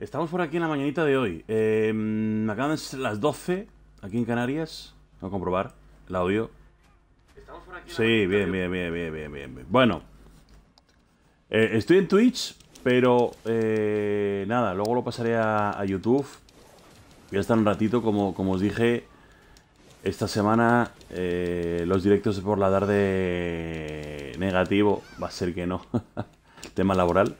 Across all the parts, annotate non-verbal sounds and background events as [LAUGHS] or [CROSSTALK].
Estamos por aquí en la mañanita de hoy. Eh, me acaban las 12 aquí en Canarias. Voy a comprobar el audio. Estamos por aquí. Sí, bien, bien, bien, bien, bien, bien, Bueno, eh, estoy en Twitch, pero eh, nada, luego lo pasaré a, YouTube. Voy a estar un ratito, como, como os dije. Esta semana eh, los directos por la tarde negativo va a ser que no. [LAUGHS] tema laboral.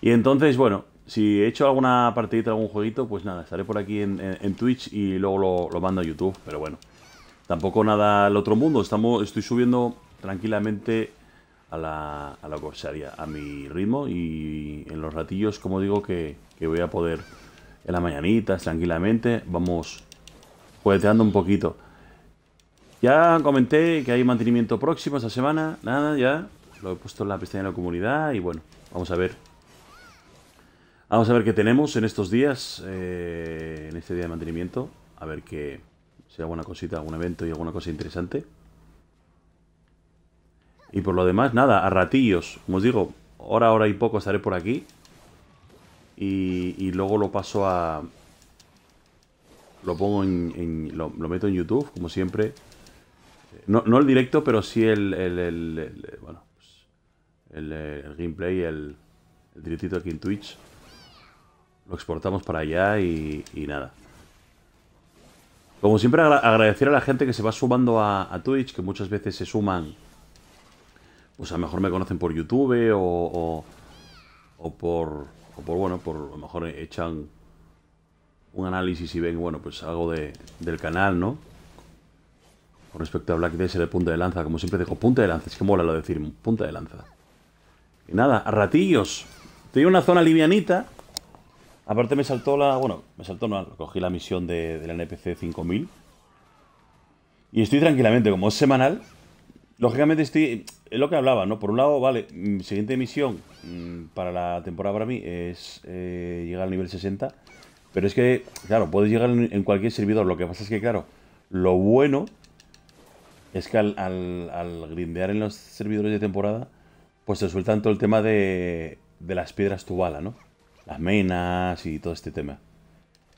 Y entonces, bueno, si he hecho alguna partidita, algún jueguito, pues nada, estaré por aquí en, Twitch y luego lo, mando a YouTube. Pero bueno, tampoco nada al otro mundo. Estamos, estoy subiendo tranquilamente a la, a corsaria, a mi ritmo y en los ratillos, como digo, que, voy a poder en la mañanitas tranquilamente, vamos jugueteando un poquito. Ya comenté que hay mantenimiento próximo esta semana, nada, ya lo he puesto en la pestaña de la comunidad y bueno, vamos a ver Vamos a ver qué tenemos en estos días, eh, en este día de mantenimiento. A ver que sea alguna cosita, algún evento y alguna cosa interesante. Y por lo demás, nada, a ratillos. Como os digo, hora, hora y poco estaré por aquí. Y, luego lo paso a... Lo pongo en... lo, meto en YouTube, como siempre. No, el directo, pero sí el... el, bueno, pues, el, gameplay, el, el directito aquí en Twitch. Lo exportamos para allá y, nada. Como siempre, agradecer a la gente que se va sumando a, Twitch, que muchas veces se suman. Pues a lo mejor me conocen por YouTube o, o, por, o por, bueno, por a lo mejor echan un análisis y ven, bueno, pues algo de, del canal, ¿no? Con respecto a Black DS de punta de lanza, como siempre digo, punta de lanza, es que mola lo de decir, punta de lanza. Y nada, a ratillos. tengo una zona livianita, Aparte me saltó la... Bueno, me saltó, no, cogí la misión de, la NPC 5000. Y estoy tranquilamente, como es semanal, lógicamente estoy... Es lo que hablaba, ¿no? Por un lado, vale, mi siguiente misión mm, para la temporada para mí es eh, llegar al nivel 60. Pero es que, claro, puedes llegar en cualquier servidor. Lo que pasa es que, claro, lo bueno es que al, al, al grindear en los servidores de temporada, pues te sueltan todo el tema de, de las piedras bala, ¿no? las menas y todo este tema.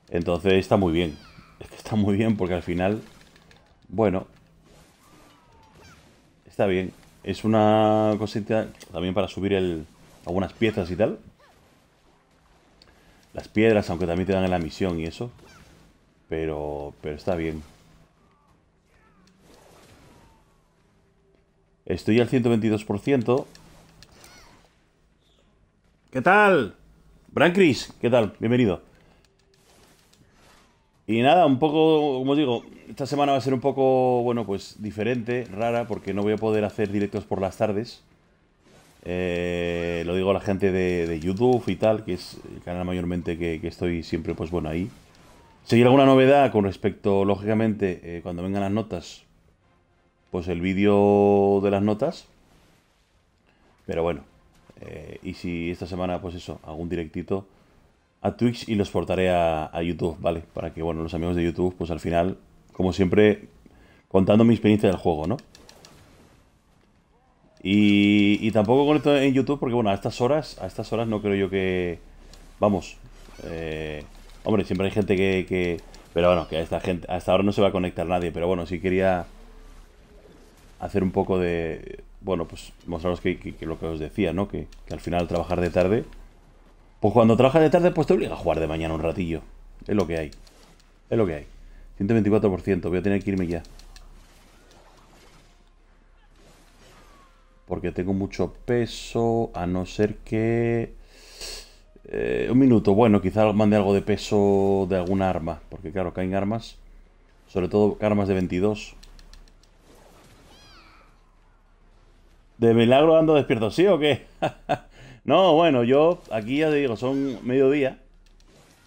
Entonces está muy bien. [LAUGHS] está muy bien porque al final, bueno, está bien. Es una cosita también para subir el, algunas piezas y tal. Las piedras, aunque también te dan en la misión y eso. Pero, pero está bien. Estoy al 122%. ¿Qué tal? Bran ¿qué tal? Bienvenido. Y nada, un poco, como os digo, esta semana va a ser un poco, bueno, pues diferente, rara, porque no voy a poder hacer directos por las tardes. Eh, lo digo a la gente de, YouTube y tal, que es el canal mayormente que, estoy siempre, pues bueno, ahí. Si hay alguna novedad con respecto, lógicamente, eh, cuando vengan las notas, pues el vídeo de las notas. Pero bueno, eh, y si esta semana, pues eso, algún un directito a Twitch y los portaré a, YouTube, ¿vale? Para que, bueno, los amigos de YouTube, pues al final, como siempre, contando mi experiencia del juego, ¿no? Y, y tampoco conecto en YouTube porque, bueno, a estas horas, a estas horas no creo yo que... Vamos. Eh, hombre, siempre hay gente que, que... pero bueno, que a esta gente, hasta ahora no se va a conectar nadie, pero bueno, sí quería hacer un poco de bueno, pues mostraros que, lo que os decía, ¿no? Que, al final trabajar de tarde, pues cuando trabajas de tarde, pues te obliga a jugar de mañana un ratillo. Es lo que hay. Es lo que hay. 124%, voy a tener que irme ya. Porque tengo mucho peso, a no ser que... Eh, un minuto, bueno, quizá mande algo de peso de alguna arma. Porque claro, caen armas. Sobre todo armas de 22. ¿De milagro ando despierto? ¿Sí o qué? [LAUGHS] no, bueno, yo aquí ya te digo, son mediodía.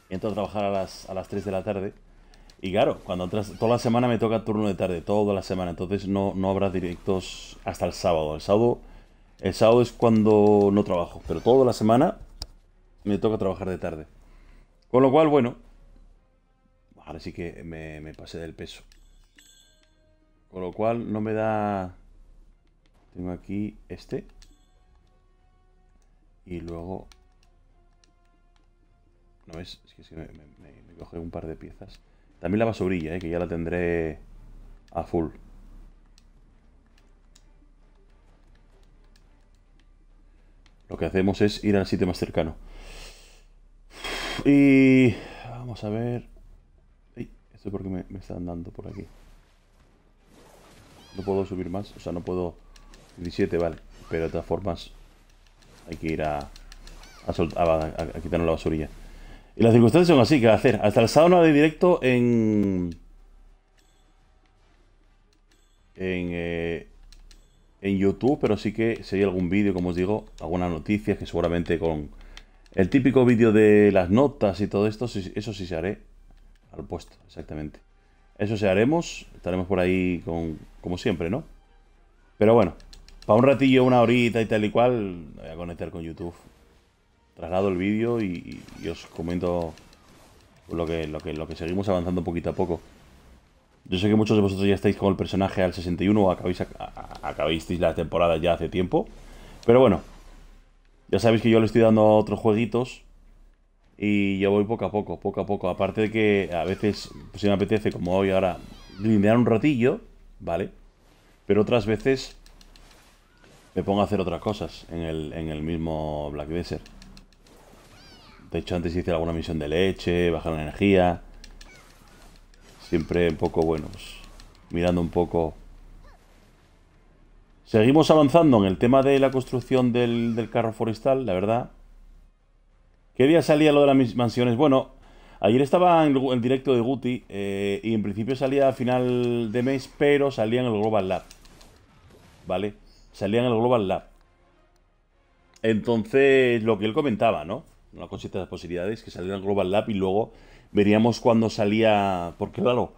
Entro a trabajar a las, 3 de la tarde. Y claro, cuando entras, toda la semana me toca turno de tarde, toda la semana. Entonces no, no habrá directos hasta el sábado. El sábado, el sábado es cuando no trabajo, pero toda la semana me toca trabajar de tarde. Con lo cual, bueno, ahora sí que me, me pasé del peso. Con lo cual no me da tengo aquí este. Y luego... No es... Es que, me, coge un par de piezas. También la basurilla, ¿eh? que ya la tendré a full. Lo que hacemos es ir al sitio más cercano. Y... Vamos a ver... esto es porque me, me están dando por aquí. No puedo subir más. O sea, no puedo 17, vale. Pero de todas formas, hay que ir a, a, quitarnos la basurilla. Y las circunstancias son así, que va a hacer? Hasta el sábado no de directo en... En, eh, en YouTube, pero sí que si hay algún vídeo, como os digo, algunas noticias que seguramente con el típico vídeo de las notas y todo esto, eso sí se haré al puesto, exactamente. Eso se haremos, estaremos por ahí con, como siempre, ¿no? Pero bueno, para un ratillo, una horita y tal y cual, voy a conectar con YouTube. Traslado el vídeo y, os comento lo que, lo, lo que seguimos avanzando poquito a poco. Yo sé que muchos de vosotros ya estáis con el personaje al 61 o acabáis, la temporada ya hace tiempo. Pero bueno, ya sabéis que yo le estoy dando a otros jueguitos y yo voy poco a poco, poco a poco. Aparte de que a veces, pues, si me apetece, como hoy ahora, lindear un ratillo, ¿vale? Pero otras veces me pongo a hacer otras cosas en el, mismo Black Desert. De hecho, antes hice alguna misión de leche, bajar la energía. Siempre un poco, bueno, pues, mirando un poco. Seguimos avanzando en el tema de la construcción del, carro forestal, la verdad. ¿Qué día salía lo de las mansiones? Bueno, ayer estaba en el directo de Guti eh, y en principio salía a final de mes, pero salía en el Global Lab. ¿Vale? salía en el Global Lab. Entonces, lo que él comentaba, ¿no? Una cosita de posibilidades que saliera en el Global Lab y luego veríamos cuando salía. Porque, claro.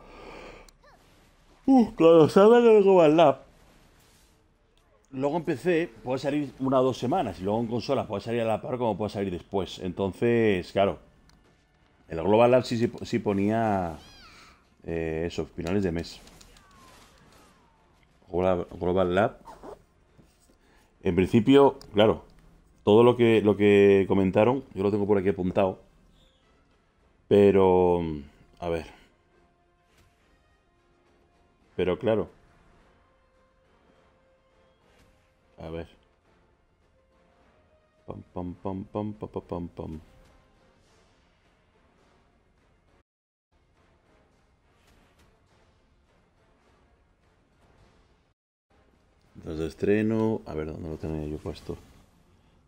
Uh, cuando salga en el Global Lab. Luego empecé puede salir una o dos semanas y luego en consola puede salir a la par como puede salir después. Entonces, claro, el Global Lab sí, ponía eh, eso, finales de mes. Global Lab en principio, claro, todo lo que, lo que comentaron, yo lo tengo por aquí apuntado. Pero, mm, a ver. Pero claro. A ver. Pam, pam, pam, pam, pam, pam, pam. de estreno. A ver, ¿dónde lo tenía yo puesto?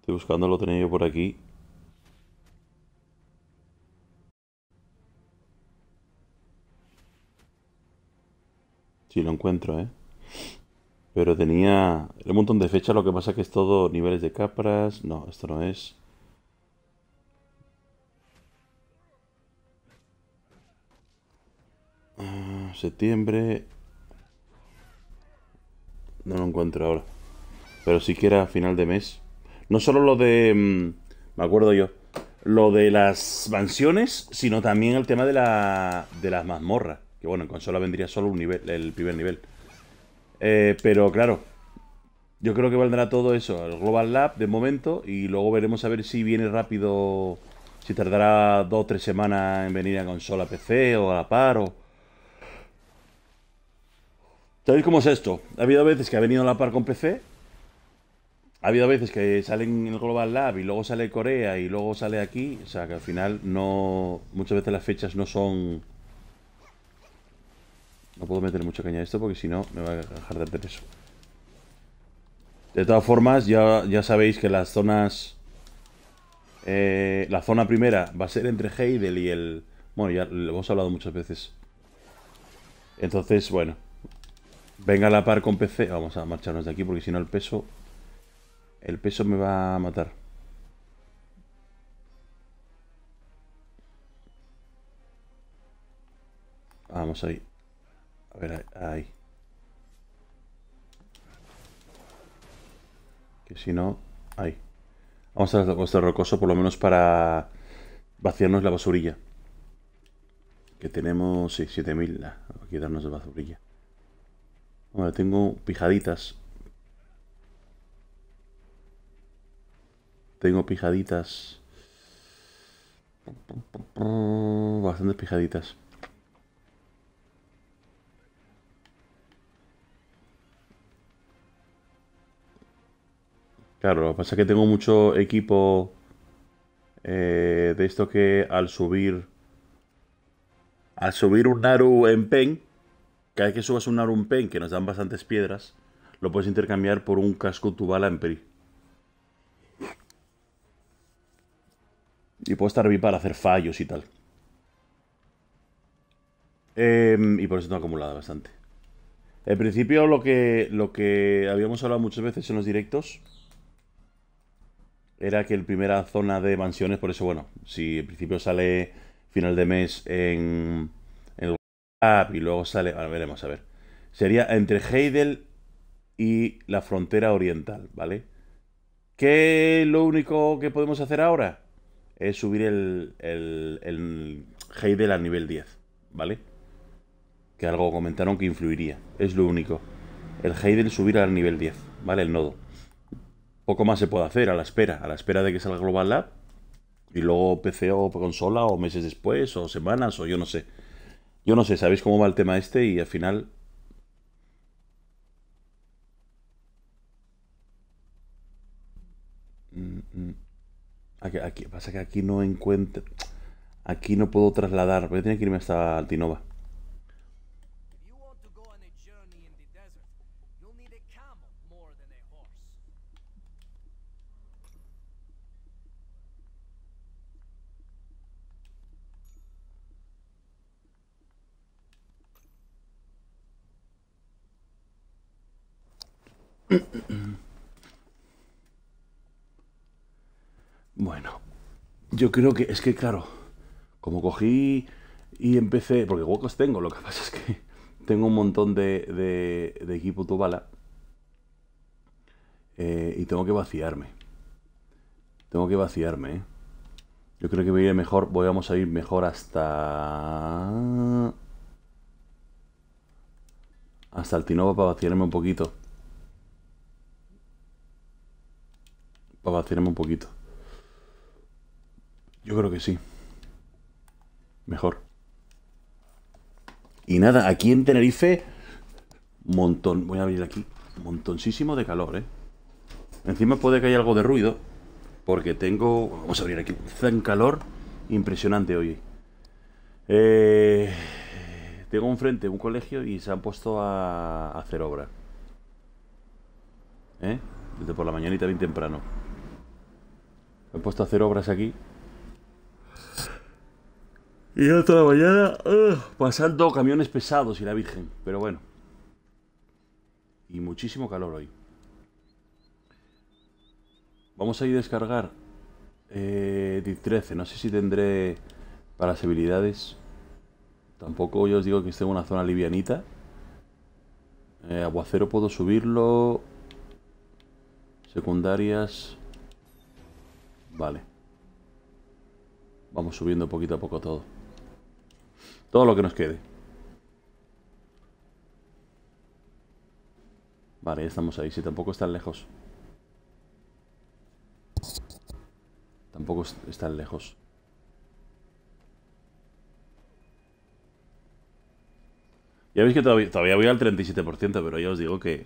Estoy buscando, lo tenía yo por aquí. Sí, lo encuentro, ¿eh? Pero tenía un montón de fechas, lo que pasa que es todo niveles de capras. No, esto no es. Ah, septiembre, no lo encuentro ahora. Pero si que final de mes. No solo lo de... Mm, me acuerdo yo. Lo de las mansiones, sino también el tema de, la, de las mazmorras. Que bueno, en consola vendría solo un nivel, el primer nivel. Eh, pero claro, yo creo que valdrá todo eso. El Global Lab de momento y luego veremos a ver si viene rápido... Si tardará dos o tres semanas en venir a consola PC o a la par ¿Sabéis cómo es esto? Ha habido veces que ha venido a la par con PC. Ha habido veces que salen en el Global Lab y luego sale Corea y luego sale aquí. O sea que al final no. Muchas veces las fechas no son. No puedo meter mucha caña a esto porque si no me va a dejar de hacer eso. De todas formas, ya, ya sabéis que las zonas. Eh, la zona primera va a ser entre Heidel y el. Bueno, ya lo hemos hablado muchas veces. Entonces, bueno. Venga la par con PC. Vamos a marcharnos de aquí porque si no el peso... El peso me va a matar. Vamos ahí. A ver, ahí. Que si no... Ahí. Vamos a nuestro rocoso por lo menos para vaciarnos la basurilla. Que tenemos... Sí, 7000. Aquí darnos la basurilla. Bueno, tengo pijaditas. Tengo pijaditas. Bastantes pijaditas. Claro, lo que pasa es que tengo mucho equipo eh, de esto que al subir... Al subir un Naru en Pen, cada vez que subas un Pen que nos dan bastantes piedras, lo puedes intercambiar por un casco en Perí. Y puedo estar bien para hacer fallos y tal. Em, y por eso no acumulado bastante. En principio, lo que, lo que habíamos hablado muchas veces en los directos era que el primera zona de mansiones, por eso, bueno, si en principio sale final de mes en y luego sale, ver, veremos, a ver. Sería entre Heidel y la frontera oriental, ¿vale? ¿Qué lo único que podemos hacer ahora? Es subir el, el, el Heidel al nivel 10, ¿vale? Que algo comentaron que influiría, es lo único. El Heidel subir al nivel 10, ¿vale? El nodo. Poco más se puede hacer a la espera, a la espera de que salga Global Lab y luego PC o consola o meses después o semanas o yo no sé. Yo no sé, sabéis cómo va el tema este y al final... Mm, mm. Aquí, aquí, pasa que aquí no encuentro... Aquí no puedo trasladar, voy a tener que irme hasta Altinova. Mm, mm, mm. Bueno, yo creo que es que, claro, como cogí y empecé, porque huecos tengo, lo que pasa es que [LAUGHS] tengo un montón de, equipo Tubala eh, y tengo que vaciarme. Tengo que vaciarme, ¿eh? Yo creo que me iré mejor, voy, a ir mejor hasta... Hasta el Tinova para vaciarme un poquito. a vaciarme un poquito. Yo creo que sí. Mejor. Y nada, aquí en Tenerife, montón, voy a abrir aquí, montoncísimo de calor, ¿eh? Encima puede que haya algo de ruido, porque tengo, vamos a abrir aquí, un calor impresionante hoy. Eh, tengo un frente, un colegio y se han puesto a hacer obra. ¿Eh? Desde por la mañanita bien temprano. Me he puesto a hacer obras aquí. Y otra la mañana pasando camiones pesados y la Virgen. Pero bueno. Y muchísimo calor hoy. Vamos a ir a descargar eh, 13. No sé si tendré para las habilidades. Tampoco yo os digo que esté en una zona livianita. Eh, aguacero puedo subirlo. Secundarias. Vale. Vamos subiendo poquito a poco todo. Todo lo que nos quede. Vale, ya estamos ahí. Si tampoco están lejos. Tampoco están lejos. Ya veis que todavía, voy al 37%, pero ya os digo que...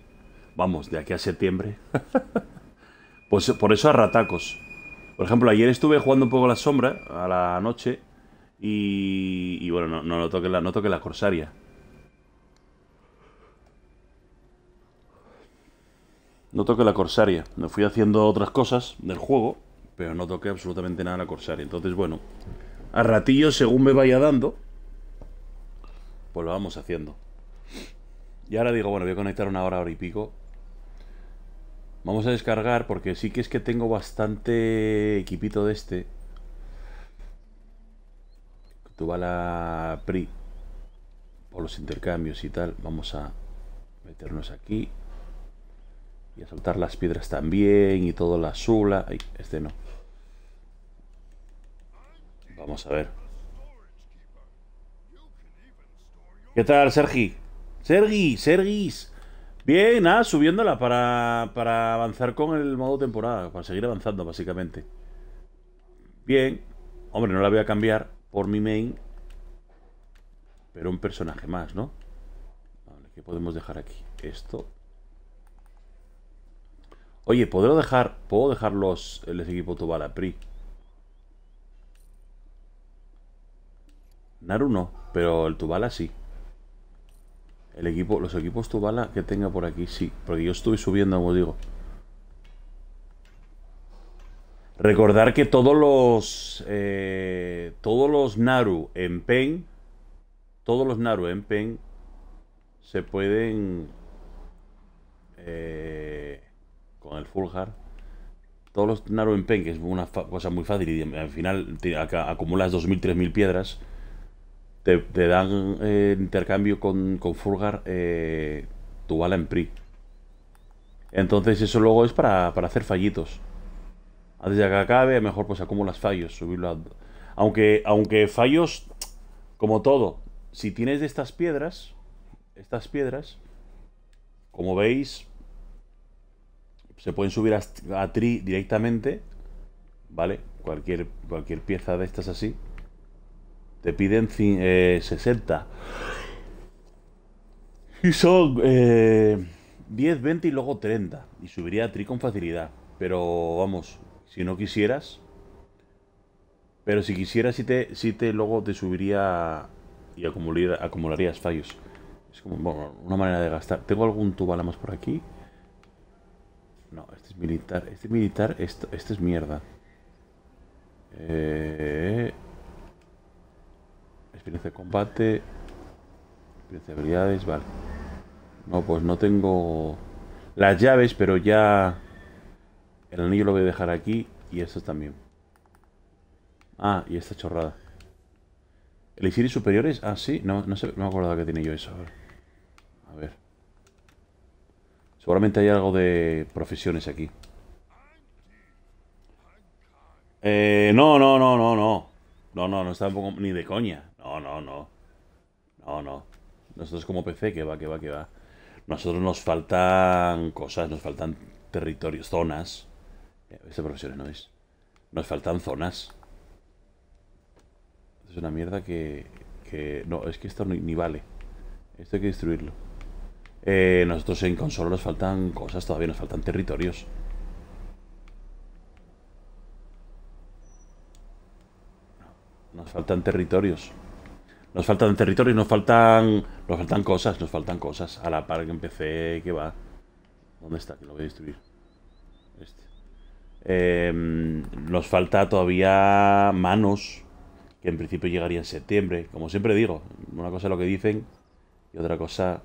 Vamos, de aquí a septiembre... [LAUGHS] pues por eso a ratacos. Por ejemplo, ayer estuve jugando un poco la sombra a la noche y, bueno, no, no, toque la, corsaria. No toque la corsaria. Me fui haciendo otras cosas del juego, pero no toqué absolutamente nada la corsaria. Entonces, bueno, a ratillo, según me vaya dando, pues lo vamos haciendo. Y ahora digo, bueno, voy a conectar una hora, hora y pico Vamos a descargar porque sí que es que tengo bastante equipito de este. Tu bala PRI. Por los intercambios y tal. Vamos a meternos aquí. Y a soltar las piedras también. Y todo la sula. Ay, este no. Vamos a ver. ¿Qué tal, Sergi? Sergi, Sergis. Bien, nada, subiéndola para, para avanzar con el modo temporada, para seguir avanzando, básicamente. Bien. Hombre, no la voy a cambiar por mi main. Pero un personaje más, ¿no? ¿qué podemos dejar aquí? Esto. Oye, ¿puedo dejar, ¿puedo dejar los, el equipo Tubala, PRI? Naru no, pero el Tubala sí. El equipo, los equipos Tubala que tenga por aquí, sí. Porque yo estuve subiendo, como digo. Recordar que todos los. Eh, todos los Naru en Pen. Todos los Naru en Pen. Se pueden. Eh, con el Full Hard. Todos los Naru en Pen, que es una cosa muy fácil. Y al final acumulas 2.000, 3.000 piedras te, dan eh, intercambio con, con Furgar eh, tu bala en PRI. Entonces eso luego es para, hacer fallitos. Antes de que acabe, mejor pues acumulas fallos, subirlo Aunque, aunque fallos, como todo, si tienes de estas piedras, estas piedras, como veis, se pueden subir a, a tri directamente, ¿vale? Cualquier, cualquier pieza de estas así te piden 60. Eh, y son 10, eh, 20 y luego 30. Y subiría a tri con facilidad. Pero vamos, si no quisieras. Pero si quisieras, si te, si luego te subiría y acumularías fallos. Es como una manera de gastar. ¿Tengo algún tubalamos más por aquí? No, este es militar. Este es militar, esto este es mierda. Eh, Experiencia de combate. Experiencia de habilidades, vale. No, pues no tengo las llaves, pero ya el anillo lo voy a dejar aquí y esto también. Ah, y esta chorrada. isiris superiores? Ah, sí. No, no, sé, no me acordaba que tiene yo eso. A ver. Seguramente hay algo de profesiones aquí. Eh, no, no, no, no, no. No, no, no está ni de coña. No, no, no. No, no. Nosotros como PC, que va, que va, que va. Nosotros nos faltan cosas, nos faltan territorios, zonas. Eh, Esta profesión no es. Nos faltan zonas. Es una mierda que, que... No, es que esto ni, vale. Esto hay que destruirlo. Eh, nosotros en consola nos faltan cosas todavía, nos faltan territorios. Nos faltan territorios. Nos faltan territorios, nos faltan. Nos faltan cosas, nos faltan cosas. A la par que empecé, que va. ¿Dónde está? Que lo voy a destruir. Este. Em, nos falta todavía manos. Que en principio llegaría en septiembre. Como siempre digo, una cosa es lo que dicen y otra cosa.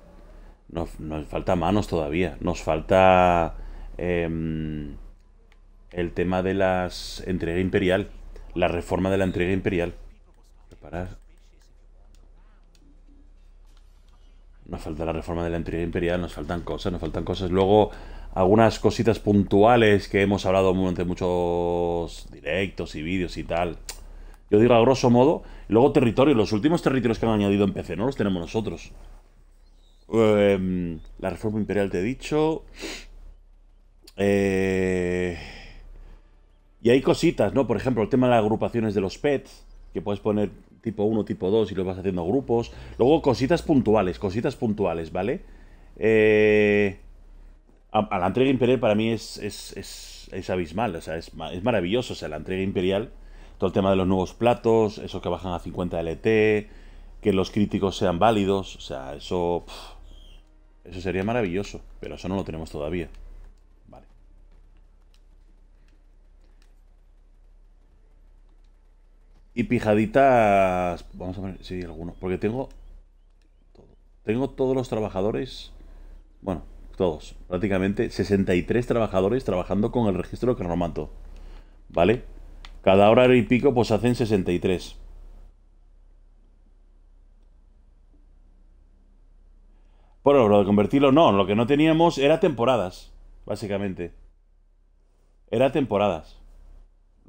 Nos, falta manos todavía. Nos falta. Em, el tema de las entrega imperial. La reforma de la entrega imperial. Preparar. nos falta la reforma de la anterior imperial, nos faltan cosas, nos faltan cosas. Luego, algunas cositas puntuales que hemos hablado durante muchos directos y vídeos y tal. Yo digo a grosso modo. Luego, territorios. Los últimos territorios que han añadido en PC no los tenemos nosotros. Em, la reforma imperial, te he dicho. Eh, y hay cositas, ¿no? Por ejemplo, el tema de las agrupaciones de los pets. Que puedes poner tipo 1, tipo 2 y lo vas haciendo grupos. Luego cositas puntuales, cositas puntuales, ¿vale? Eh, a, la entrega imperial para mí es, es, abismal, o sea, es, maravilloso, o sea, la entrega imperial, todo el tema de los nuevos platos, eso que bajan a 50 LT, que los críticos sean válidos, o sea, eso... eso sería maravilloso, pero eso no lo tenemos todavía. Y pijaditas. Vamos a ver sí, algunos. Porque tengo. Tengo todos los trabajadores. Bueno, todos. Prácticamente 63 trabajadores trabajando con el registro que de mato, ¿Vale? Cada hora y pico, pues hacen 63. Bueno, lo de convertirlo no. Lo que no teníamos era temporadas, básicamente. Era temporadas.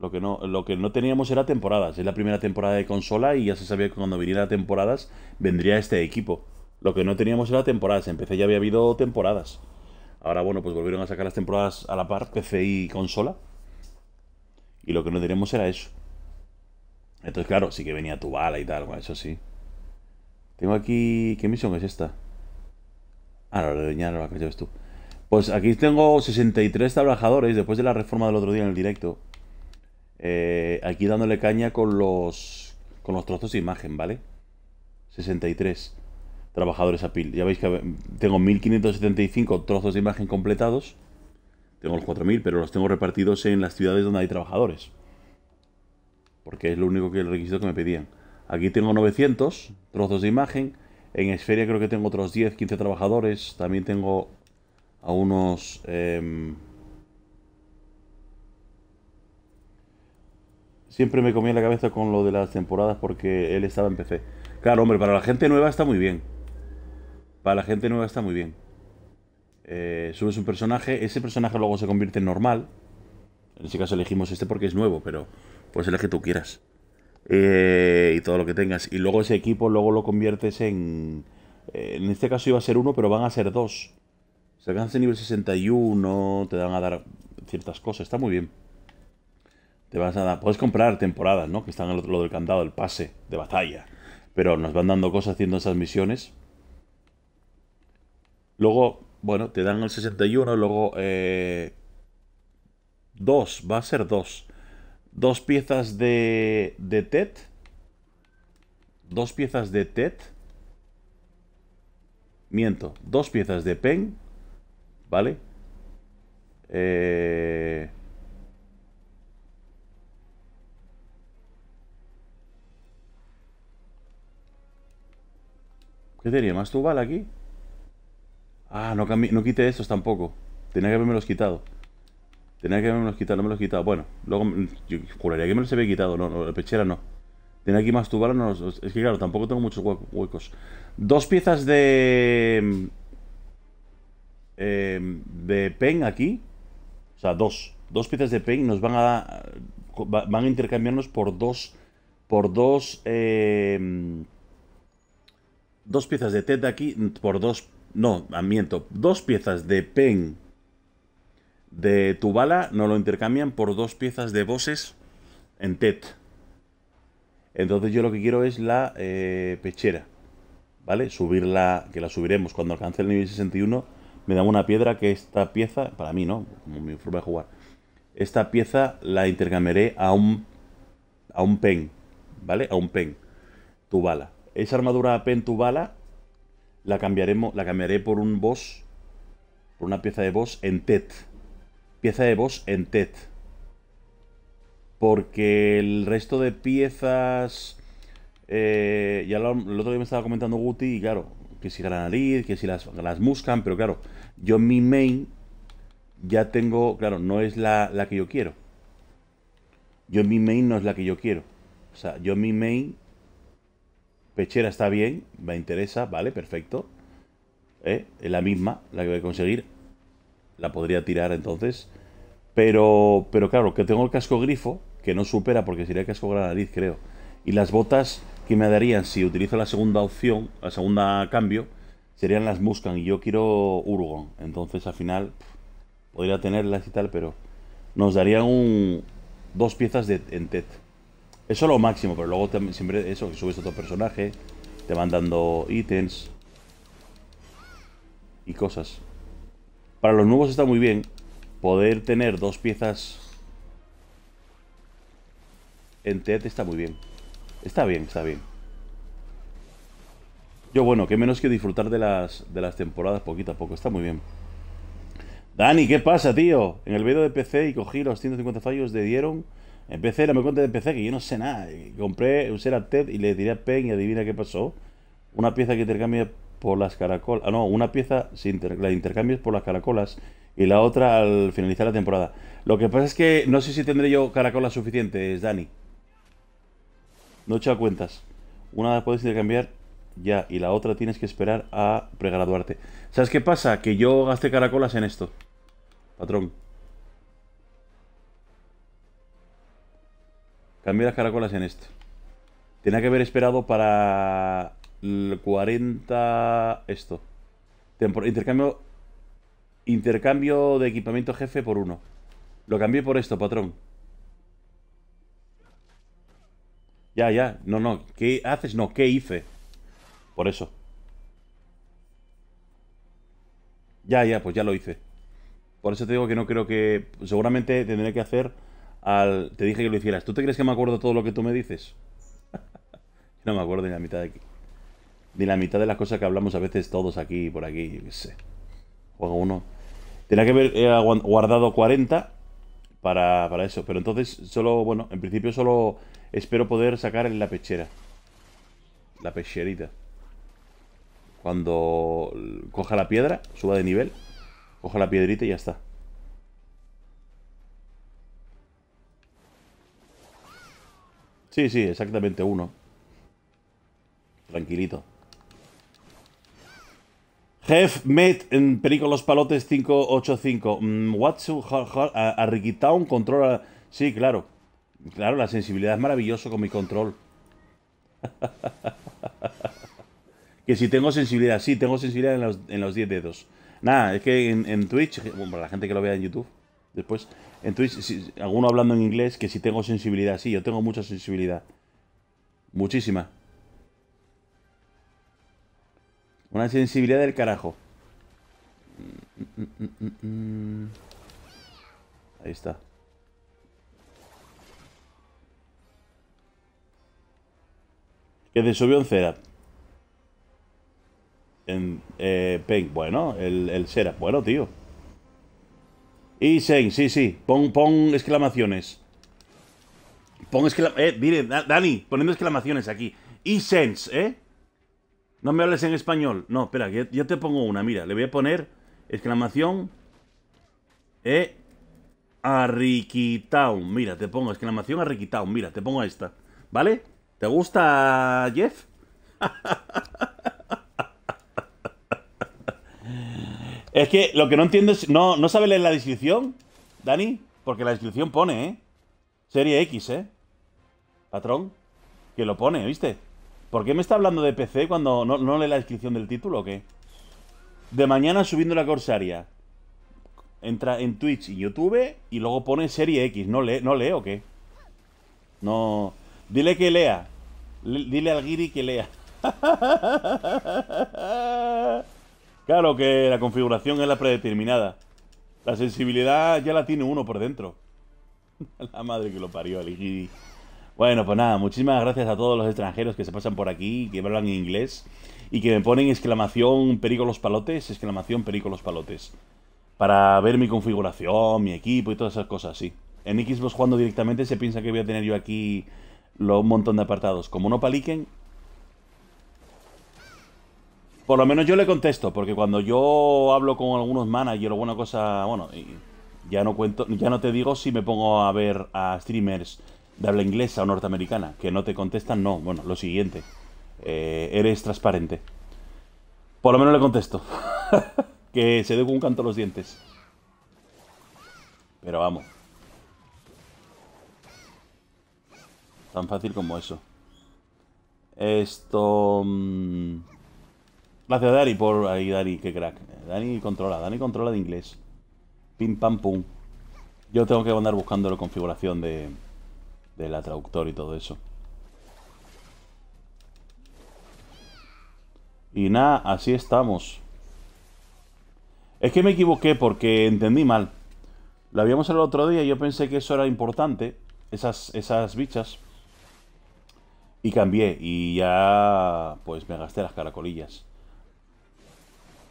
Lo que, no, lo que no teníamos era temporadas. Es la primera temporada de consola y ya se sabía que cuando viniera temporadas vendría este equipo. Lo que no teníamos era temporadas. PC ya había habido temporadas. Ahora, bueno, pues volvieron a sacar las temporadas a la par, PC y consola. Y lo que no teníamos era eso. Entonces, claro, sí que venía tu bala y tal, eso sí. Tengo aquí... ¿Qué misión es esta? Ah, no, la no, la que tú. Pues aquí tengo 63 trabajadores después de la reforma del otro día en el directo. Eh, aquí dándole caña con los, con los trozos de imagen, ¿vale? 63 trabajadores a pil. Ya veis que tengo 1575 trozos de imagen completados. Tengo los 4000, pero los tengo repartidos en las ciudades donde hay trabajadores. Porque es lo único que el requisito que me pedían. Aquí tengo 900 trozos de imagen. En Esferia creo que tengo otros 10, 15 trabajadores. También tengo a unos... Em, siempre me comía la cabeza con lo de las temporadas porque él estaba en PC. Claro, hombre, para la gente nueva está muy bien. Para la gente nueva está muy bien. Eh, subes un personaje, ese personaje luego se convierte en normal. En ese caso elegimos este porque es nuevo, pero puedes que tú quieras. Eh, y todo lo que tengas. Y luego ese equipo luego lo conviertes en... Eh, en este caso iba a ser uno, pero van a ser dos. Se alcanza nivel 61, te dan a dar ciertas cosas. Está muy bien te vas a dar. Puedes comprar temporadas, ¿no? Que están al otro lado del candado, el pase de batalla. Pero nos van dando cosas haciendo esas misiones. Luego, bueno, te dan el 61, luego. Eh, dos, va a ser dos. Dos piezas de. de TET. Dos piezas de TET. Miento, dos piezas de PEN. ¿Vale? Eh. ¿Qué tenía? ¿Más tubal aquí? Ah, no, no quité estos tampoco. Tenía que haberme los quitado. Tenía que haberme los quitado, no me los he quitado. Bueno, luego yo juraría que me los había quitado. No, la pechera no. Tenía aquí más tubal, no los, Es que claro, tampoco tengo muchos huecos. Dos piezas de... Eh, de pen aquí. O sea, dos. Dos piezas de pen nos van a... Van a intercambiarnos por dos... Por dos... Eh, dos piezas de TED aquí mm, por dos... No, ah, miento. Dos piezas de PEN de tu bala no lo intercambian por dos piezas de bosses en TED. Entonces yo lo que quiero es la eh, pechera. ¿Vale? Subirla, que la subiremos cuando alcance el nivel 61. Me da una piedra que esta pieza, para mí no, como mi forma de jugar. Esta pieza la intercambiaré a un, a un pen. ¿Vale? A un pen. Tu bala. Esa armadura Pentubala la cambiaremos, la cambiaré por un boss, por una pieza de boss en TET. Pieza de boss en TET. Porque el resto de piezas... Eh, ya lo, otro día me estaba comentando Guti y claro, que si la nariz, que si las, las muscan, pero claro, yo mi main ya tengo, claro, no es la, la que yo quiero. Yo en mi main no es la que yo quiero. O sea, yo mi main Pechera está bien, me interesa, vale, perfecto. ¿Eh? Es la misma, la que voy a conseguir. La podría tirar entonces. Pero, pero claro, que tengo el casco grifo, que no supera porque sería el casco con creo. Y las botas que me darían si utilizo la segunda opción, la segunda cambio, serían las Muscan. Y yo quiero Urgon. Entonces al final podría tenerlas y tal, pero nos darían un, dos piezas de, en e eso es lo máximo, pero luego siempre eso, que subes otro personaje, te van dando ítems y cosas. Para los nuevos está muy bien poder tener dos piezas en TED está muy bien. Está bien, está bien. Yo, bueno, que menos que disfrutar de las, de las temporadas poquito a poco. Está muy bien. Dani, ¿qué pasa, tío? En el video de PC y cogí los 150 fallos de dieron Empecé, no me cuenta de empecé, que yo no sé nada. Compré, usé la TED y le diré a Pen y adivina qué pasó. Una pieza que intercambia por las caracolas. Ah, no, una pieza sin la intercambias por las caracolas y la otra al finalizar la temporada. Lo que pasa es que no sé si tendré yo caracolas suficientes, Dani. No he cuentas. Una puedes intercambiar ya y la otra tienes que esperar a pregraduarte. ¿Sabes qué pasa? Que yo gasté caracolas en esto, patrón. Cambié las caracolas en esto. Tenía que haber esperado para el 40... Esto. intercambio... Intercambio de equipamiento jefe por uno. Lo cambié por esto, patrón. Ya, ya. No, no. ¿Qué haces? No, ¿qué hice? Por eso. Ya, ya, pues ya lo hice. Por eso te digo que no creo que... Seguramente tendré que hacer al... Te dije que lo hicieras. ¿Tú te crees que me acuerdo todo lo que tú me dices? [LAUGHS] no me acuerdo ni la mitad de aquí. Ni la mitad de las cosas que hablamos a veces todos aquí y por aquí, yo qué sé. Juego uno. Tenía que haber eh, guardado 40 para, eso. Pero entonces, solo, bueno, en principio solo espero poder sacar en la pechera. La pecherita. Cuando coja la piedra, suba de nivel, coja la piedrita y ya está. Sí, sí, exactamente uno. Tranquilito. Jeff Met en Perico Los Palotes 585. Mm, Ricky un control... Sí, claro. Claro, la sensibilidad es maravilloso con mi control. [LAUGHS] que si tengo sensibilidad, sí, tengo sensibilidad en los, en los 10 dedos. Nada, es que en, en Twitch, bueno, para la gente que lo vea en YouTube, Después, entonces, si, alguno hablando en inglés que si tengo sensibilidad. Sí, yo tengo mucha sensibilidad. Muchísima. Una sensibilidad del carajo. Mm, mm, mm, Ahí está. Que se subió en Cera. En eh, Bueno, el, el Bueno, tío. Y sí, sí. Pon, exclamaciones. Pon exclamaciones. Eh, mire, Dani, poniendo exclamaciones aquí. Y sense, ¿eh? No me hables en español. No, espera, yo, te pongo una. Mira, le voy a poner exclamación. Eh. Arriquitaun, Mira, te pongo exclamación arriquitaun, Mira, te pongo esta. ¿Vale? ¿Te gusta, Jeff? [LAUGHS] Es que lo que no entiendo es. No, ¿No sabe leer la descripción, Dani? Porque la descripción pone, ¿eh? Serie X, ¿eh? Patrón. Que lo pone, ¿viste? ¿Por qué me está hablando de PC cuando no, lee la descripción del título o qué? De mañana subiendo la Corsaria. Entra en Twitch y YouTube y luego pone Serie X. ¿No lee, no lee o qué? No. Dile que lea. dile al Giri que lea. [LAUGHS] Claro que la configuración es la predeterminada. La sensibilidad ya la tiene uno por dentro. [LAUGHS] la madre que lo parió, Aligidi. Bueno, pues nada, muchísimas gracias a todos los extranjeros que se pasan por aquí, que hablan inglés y que me ponen exclamación perico palotes, exclamación perico palotes. Para ver mi configuración, mi equipo y todas esas cosas, sí. En Xbox jugando directamente se piensa que voy a tener yo aquí un montón de apartados. Como no paliquen, por lo menos yo le contesto, porque cuando yo hablo con algunos managers o alguna cosa, bueno, ya no cuento, ya no te digo si me pongo a ver a streamers de habla inglesa o norteamericana, que no te contestan, no, bueno, lo siguiente, eh, eres transparente. Por lo menos le contesto, [LAUGHS] que se de un canto los dientes. Pero vamos. Tan fácil como eso. Esto... Mm, Gracias, Dani por ahí, Dani qué crack. Dani controla, Dani controla de inglés. Pim pam pum. Yo tengo que andar buscando la configuración de, de la traductor y todo eso. Y nada, así estamos. Es que me equivoqué porque entendí mal. Lo habíamos el otro día y yo pensé que eso era importante, esas, esas bichas. Y cambié y ya pues me gasté las caracolillas.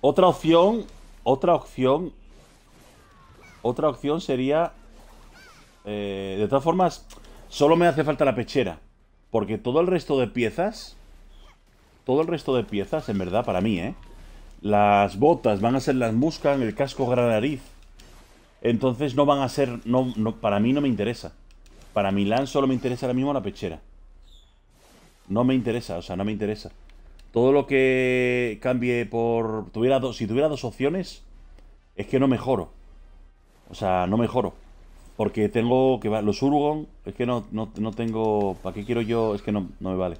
Otra opción, otra opción, otra opción sería... Eh, de todas formas, solo me hace falta la pechera. Porque todo el resto de piezas... Todo el resto de piezas, en verdad, para mí, ¿eh? Las botas van a ser las muscas, el casco nariz, Entonces no van a ser... No, para mí no me interesa. Para Milán solo me interesa ahora mismo la pechera. No me interesa, o sea, no me interesa todo lo que cambie por. Tuviera dos, si tuviera dos opciones, es que no mejoro. O sea, no mejoro. Porque tengo que. Los Urgon, es que no, no, tengo. ¿Para qué quiero yo? Es que no, no me vale.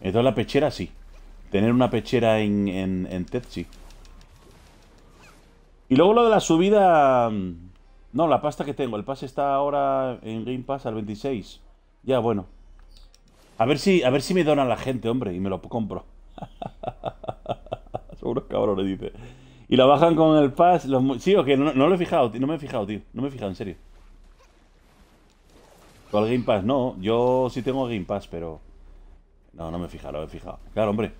Entonces la pechera sí. Tener una pechera en, en, en Tetsi. Y luego lo de la subida. Mm, no, la pasta que tengo. El pase está ahora en Game Pass al 26. Ya, bueno. A ver si, a ver si me donan la gente, hombre, y me lo compro. [LAUGHS] Son unos cabrones, dice. Y la bajan con el pass. Los... Sí, ok, que no, lo he fijado, tío. No me he fijado, tío. No me he fijado, en serio. Con el Game Pass, no. Yo sí tengo Game Pass, pero... No, no me he fijado, lo he fijado. Claro, hombre.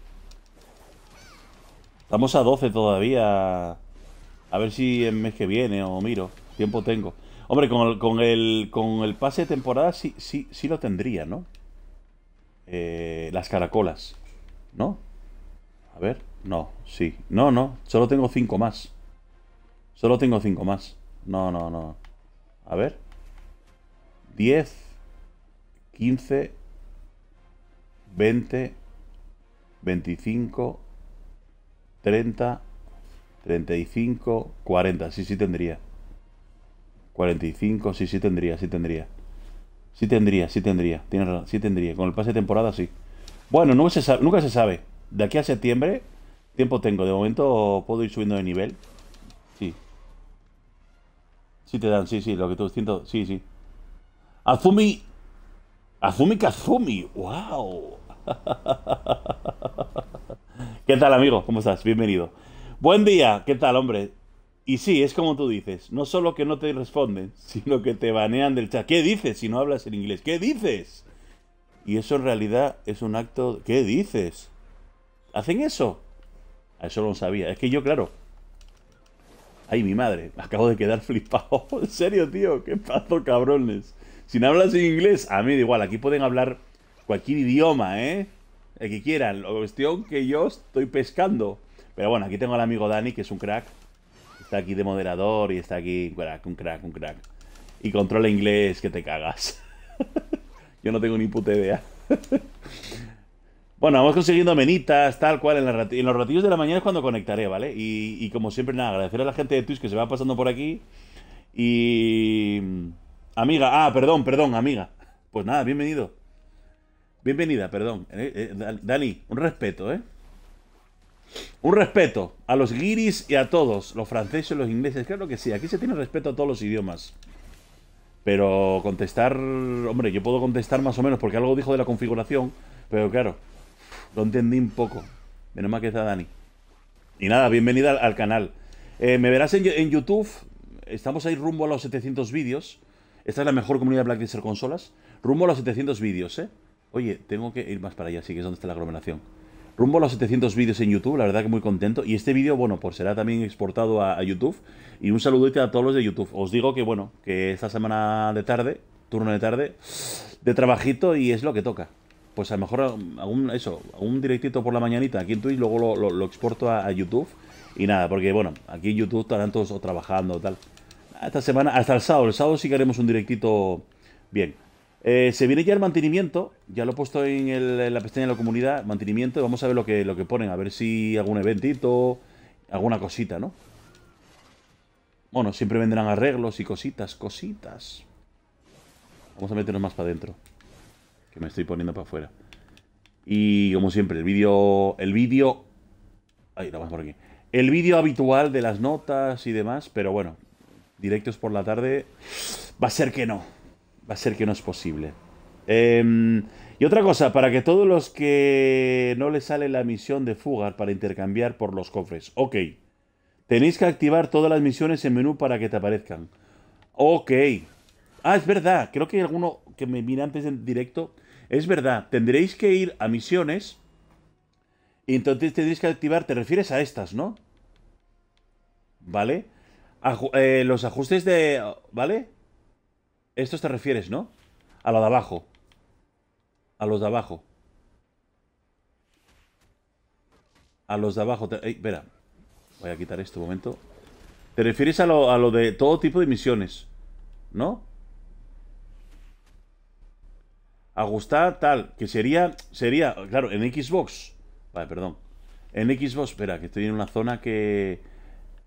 Estamos a 12 todavía. A ver si el mes que viene o miro. Tiempo tengo. Hombre, con el, con el, con el pase de temporada sí, sí, sí lo tendría, ¿no? Eh, las caracolas. ¿No? A ver, no, sí. No, no, solo tengo 5 más. Solo tengo 5 más. No, no, no. A ver. 10, 15, 20, 25, 30, 35, 40. Sí, sí tendría. 45, sí, sí tendría, sí tendría. Sí tendría, sí tendría. tiene sí tendría. Con el pase de temporada, sí. Bueno, nunca se sabe. Nunca se sabe. De aquí a septiembre, tiempo tengo. De momento puedo ir subiendo de nivel. Sí. Sí te dan, sí, sí. Lo que tú siento, sí, sí. Azumi. Azumi Kazumi. ¡Wow! [LAUGHS] ¿Qué tal, amigo? ¿Cómo estás? Bienvenido. Buen día. ¿Qué tal, hombre? Y sí, es como tú dices, no solo que no te responden, [LAUGHS] sino que te banean del chat. ¿Qué dices si no hablas en inglés? ¿Qué dices? Y eso en realidad es un acto... ¿Qué dices? ¿Hacen eso? Eso no sabía. Es que yo, claro... Ay, mi madre, acabo de quedar [LAUGHS] flipado. en serio, tío, qué pazo, cabrones. Si no hablas en inglés, a mí da igual, aquí pueden hablar cualquier idioma, ¿eh? El que quieran. La cuestión que yo estoy pescando. Pero bueno, aquí tengo al amigo Dani, que es un crack. Está aquí de moderador y está aquí un crack, un crack, un crack. Y controla inglés que te cagas. [LAUGHS] Yo no tengo ni puta idea. [LAUGHS] Bueno, vamos consiguiendo menitas, tal cual. En, los ratillos de la mañana es cuando conectaré, ¿vale? Y, como siempre, nada, agradecer a la gente de Twitch que se va pasando por aquí. Y. Amiga, ah, perdón, perdón, amiga. Pues nada, bienvenido. Bienvenida, perdón. Eh, eh, Dani, un respeto, ¿eh? Un respeto a los guiris y a todos, los franceses, y los ingleses, claro que sí, aquí se tiene respeto a todos los idiomas. Pero contestar, hombre, yo puedo contestar más o menos porque algo dijo de la configuración, pero claro, lo entendí un poco. Menos mal que está Dani. Y nada, bienvenida al, canal. Eh, me verás en, YouTube, estamos ahí rumbo a los 700 vídeos. Esta es la mejor comunidad de Black Desert Consolas. Rumbo a los 700 vídeos, ¿eh? Oye, tengo que ir más para allá, así que es donde está la aglomeración rumbo a los 700 vídeos en YouTube, la verdad que muy contento. Y este vídeo, bueno, pues será también exportado a, YouTube. Y un saludito a todos los de YouTube. Os digo que, bueno, que esta semana de tarde, turno de tarde, de trabajito y es lo que toca. Pues a lo mejor eso, un directito por la mañanita aquí en Twitch, luego lo, exporto a, a, YouTube. Y nada, porque bueno, aquí en YouTube estarán todos trabajando tal. Esta semana, hasta el sábado, el sábado sí que haremos un directito bien. Eh, se viene ya el mantenimiento, ya lo he puesto en, la pestaña de la comunidad, mantenimiento, vamos a ver lo que, lo que ponen, a ver si algún eventito, alguna cosita, ¿no? Bueno, siempre vendrán arreglos y cositas, cositas. Vamos a meternos más para adentro, que me estoy poniendo para afuera. Y como siempre, el vídeo, el vídeo... Ahí, vamos por aquí. El vídeo habitual de las notas y demás, pero bueno, directos por la tarde va a ser que no va a ser que no es posible. Em, y otra cosa, para que todos los que no les sale la misión de fugar para intercambiar por los cofres. Ok. Tenéis que activar todas las misiones en menú para que te aparezcan. Ok. Ah, es verdad. Creo que hay alguno que me mira antes en directo. Es verdad. Tendréis que ir a misiones. Y entonces tendréis que activar. Te refieres a estas, ¿no? ¿Vale? Eh, los ajustes de... ¿Vale? Esto te refieres, ¿no? A lo de abajo. A los de abajo. A los de abajo. Ey, espera. Voy a quitar esto un momento. Te refieres a lo, a lo de todo tipo de misiones, ¿no? A gustar tal, que sería, sería, claro, en Xbox. Vale, perdón. En Xbox, espera, que estoy en una zona que...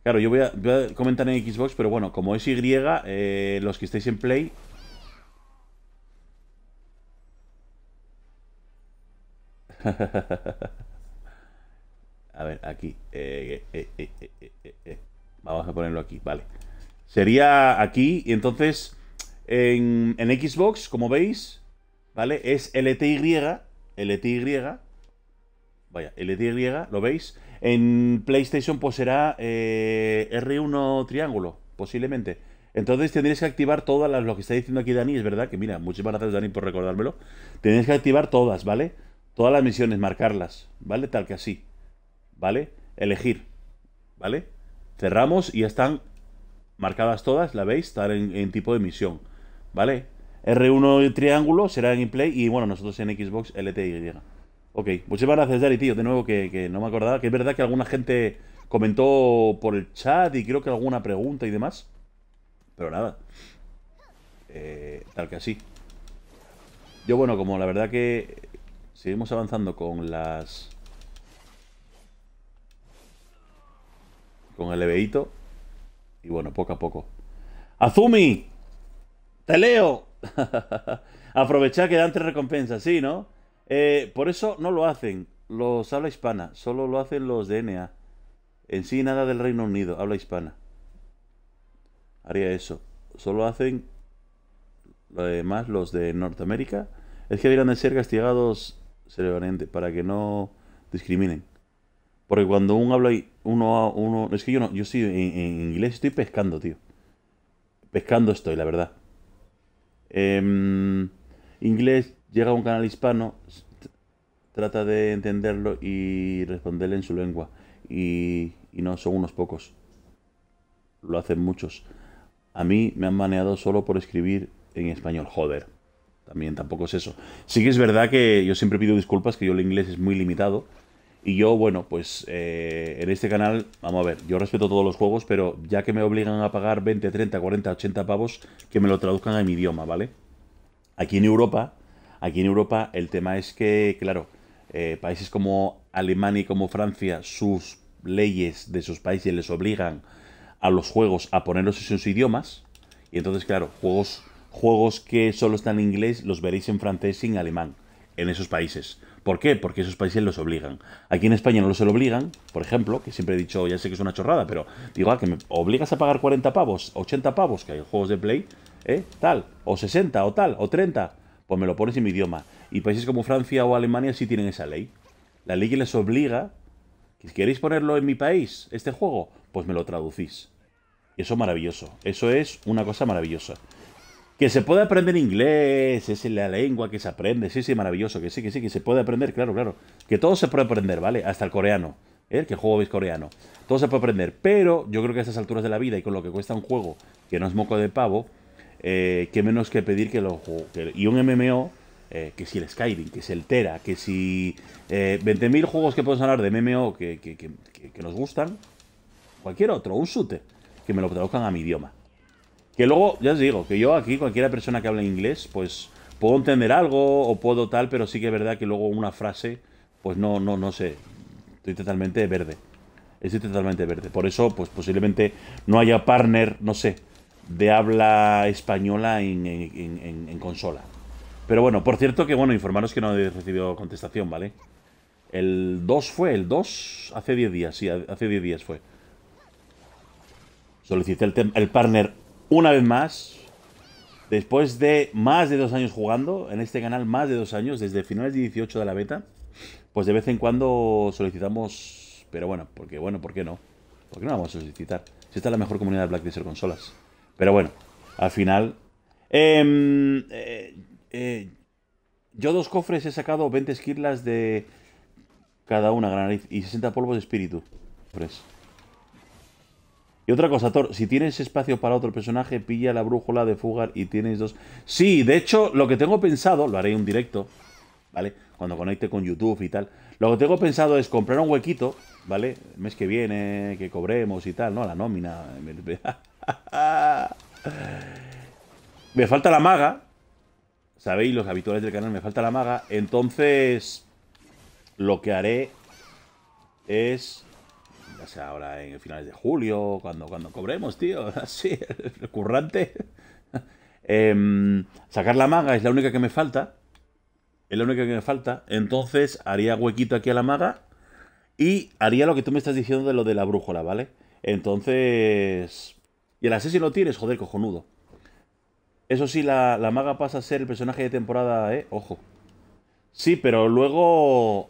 Claro, yo voy a, comentar en Xbox, pero bueno, como es Y, eh, los que estéis en Play... [LAUGHS] a ver, aquí. Eh, eh, vamos a ponerlo aquí, vale. Sería aquí, y entonces en, en Xbox, como veis, ¿vale? Es LTY, LTY, vaya, LTY, ¿lo veis? En PlayStation pues será eh, R1 triángulo, posiblemente. Entonces tendréis que activar todas las, lo que está diciendo aquí Dani, es verdad que mira, muchísimas gracias Dani por recordármelo. Tenéis que activar todas, ¿vale? Todas las misiones, marcarlas, ¿vale? Tal que así, ¿vale? Elegir, ¿vale? Cerramos y ya están marcadas todas, la veis, están en, tipo de misión, ¿vale? R1 triángulo será en play y bueno, nosotros en Xbox LTY. Ok, muchísimas gracias, Dari, tío. De nuevo, que, no me acordaba. Que es verdad que alguna gente comentó por el chat y creo que alguna pregunta y demás. Pero nada. Eh, tal que así. Yo, bueno, como la verdad que seguimos avanzando con las... Con el leveíto. Y bueno, poco a poco. ¡Azumi! ¡Te leo! [LAUGHS] Aprovechar que dan tres recompensas, sí, ¿no? Eh, por eso no lo hacen los habla hispana, solo lo hacen los de DNA. En sí nada del Reino Unido, habla hispana. Haría eso. Solo hacen lo demás los de Norteamérica. Es que deberían de ser castigados cerebralmente para que no discriminen. Porque cuando uno habla uno a uno. Es que yo no, yo sí en, inglés estoy pescando, tío. Pescando estoy, la verdad. Eh, inglés, llega un canal hispano, trata de entenderlo y responderle en su lengua. Y, no son unos pocos. Lo hacen muchos. A mí me han maneado solo por escribir en español, joder. También tampoco es eso. Sí que es verdad que yo siempre pido disculpas, que yo el inglés es muy limitado. Y yo, bueno, pues eh, en este canal, vamos a ver, yo respeto todos los juegos, pero ya que me obligan a pagar 20, 30, 40, 80 pavos, que me lo traduzcan a mi idioma, ¿vale? Aquí en Europa, Aquí en Europa el tema es que, claro, eh, países como Alemania y como Francia, sus leyes de sus países les obligan a los juegos a ponerlos en sus idiomas. Y entonces, claro, juegos, juegos que solo están en inglés los veréis en francés y en alemán, en esos países. ¿Por qué? Porque esos países los obligan. Aquí en España no los obligan, por ejemplo, que siempre he dicho, ya sé que es una chorrada, pero digo, ah, que me obligas a pagar 40 pavos, 80 pavos, que hay juegos de Play, ¿eh? Tal, o 60, o tal, o 30 pues me lo pones en mi idioma. Y países como Francia o Alemania sí tienen esa ley. La ley que les obliga, ¿queréis ponerlo en mi país, este juego? Pues me lo traducís. eso es maravilloso. Eso es una cosa maravillosa. Que se puede aprender inglés, es la lengua que se aprende, sí, sí, maravilloso, que sí, que sí, que se puede aprender, claro, claro. Que todo se puede aprender, ¿vale? Hasta el coreano, ¿eh? que juego veis coreano. Todo se puede aprender, pero yo creo que a estas alturas de la vida y con lo que cuesta un juego, que no es moco de pavo, eh, que menos que pedir que los y un MMO eh, que si el Skyrim, que si el Tera, que si 20.000 eh, juegos que podemos hablar de MMO que, nos gustan, cualquier otro, un shooter, que me lo traduzcan a mi idioma. Que luego, ya os digo, que yo aquí, cualquiera persona que hable inglés, pues puedo entender algo o puedo tal, pero sí que es verdad que luego una frase, pues no, no, no sé, estoy totalmente verde. Estoy totalmente verde. Por eso, pues posiblemente no haya partner, no sé, de habla española en, consola. Pero bueno, por cierto que bueno, informaros que no he recibido contestación, ¿vale? El 2 fue, el 2 hace 10 días, sí, hace 10 días fue. Solicité el, partner una vez más. Después de más de dos años jugando, en este canal más de dos años, desde finales de 18 de la beta, pues de vez en cuando solicitamos... Pero bueno, porque bueno, ¿por qué no? ¿Por qué no vamos a solicitar? Si esta es la mejor comunidad de Black Desert Consolas. Pero bueno, al final... Em, eh, eh, yo dos cofres he sacado 20 esquirlas de cada una, granariz, y 60 polvos de espíritu. Y otra cosa, Thor, si tienes espacio para otro personaje, pilla la brújula de Fugar y tienes dos... Sí, de hecho, lo que tengo pensado, lo haré en un directo, ¿vale? Cuando conecte con YouTube y tal. Lo que tengo pensado es comprar un huequito, ¿vale? El mes que viene, que cobremos y tal, ¿no? La nómina. [LAUGHS] [LAUGHS] me falta la maga. Sabéis, los habituales del canal, me falta la maga. Entonces, lo que haré es... Ya sea ahora en finales de julio, cuando, cuando cobremos, tío. [LAUGHS] Así, recurrante. [LAUGHS] Em, sacar la maga es la única que me falta. Es la única que me falta. Entonces, haría huequito aquí a la maga. Y haría lo que tú me estás diciendo de lo de la brújula, ¿vale? Entonces y el asesino lo tienes, joder, cojonudo. Eso sí, la, maga pasa a ser el personaje de temporada, ¿eh? Ojo. Sí, pero luego...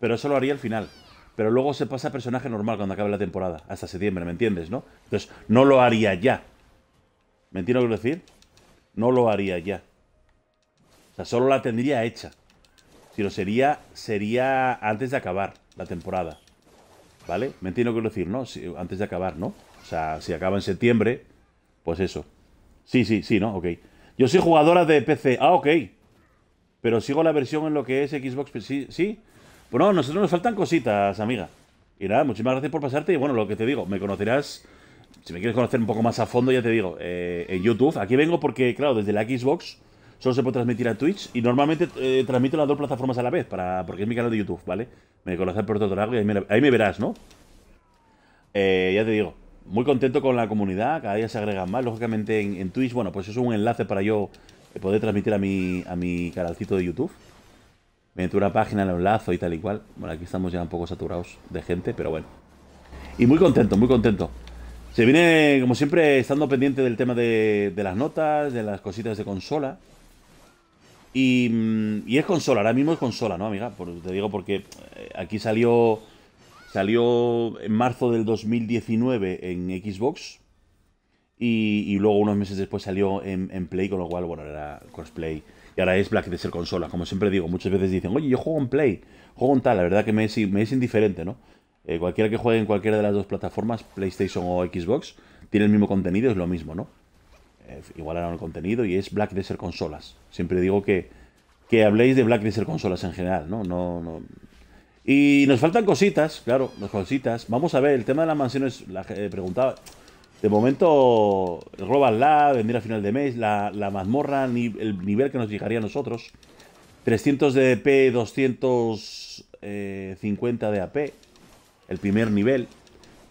Pero eso lo haría al final. Pero luego se pasa a personaje normal cuando acabe la temporada. Hasta septiembre, ¿me entiendes, no? Entonces, no lo haría ya. ¿Me entiendes lo que quiero decir? No lo haría ya. O sea, solo la tendría hecha. Si lo sería, sería antes de acabar la temporada. ¿Vale? ¿Me entiendes lo que quiero decir, no? Si, antes de acabar, ¿no? O sea, si acaba en septiembre, pues eso. Sí, sí, sí, ¿no? Ok. Yo soy jugadora de PC. Ah, ok. Pero sigo la versión en lo que es Xbox. Pues sí, sí. Bueno, pues a nosotros nos faltan cositas, amiga. Y nada, muchísimas gracias por pasarte. Y bueno, lo que te digo, me conocerás. Si me quieres conocer un poco más a fondo, ya te digo, eh, en YouTube. Aquí vengo porque, claro, desde la Xbox solo se puede transmitir a Twitch. Y normalmente eh, transmito las dos plataformas a la vez, para, porque es mi canal de YouTube, ¿vale? Me conoces por otro lado y ahí me, ahí me verás, ¿no? Eh, ya te digo, muy contento con la comunidad, cada día se agregan más. Lógicamente en, en, Twitch, bueno, pues eso es un enlace para yo poder transmitir a mi, a mi canalcito de YouTube. Me meto una página, el enlazo y tal y cual. Bueno, aquí estamos ya un poco saturados de gente, pero bueno. Y muy contento, muy contento. Se viene, como siempre, estando pendiente del tema de, las notas, de las cositas de consola. Y, mm, y, es consola, ahora mismo es consola, ¿no, amiga? te digo porque eh, aquí salió Salió en marzo del 2019 en Xbox y, luego unos meses después salió en, Play, con lo cual, bueno, era crossplay. Y ahora es Black Desert Consolas. Como siempre digo, muchas veces dicen, oye, yo juego en Play, juego en tal. La verdad que me es, indiferente, ¿no? Eh, cualquiera que juegue en cualquiera de las dos plataformas, PlayStation o Xbox, tiene el mismo contenido, es lo mismo, ¿no? Eh, igual era el contenido y es Black Desert Consolas. Siempre digo que, que habléis de Black Desert Consolas en general, ¿no? No, no y nos faltan cositas, claro, nos cositas. Vamos a ver, el tema de las mansiones, la, eh, preguntaba. De momento, Global Lab, vendría a final de mes, la, mazmorra, ni, el nivel que nos llegaría a nosotros. 300 de DP, 250 eh, de AP, el primer nivel.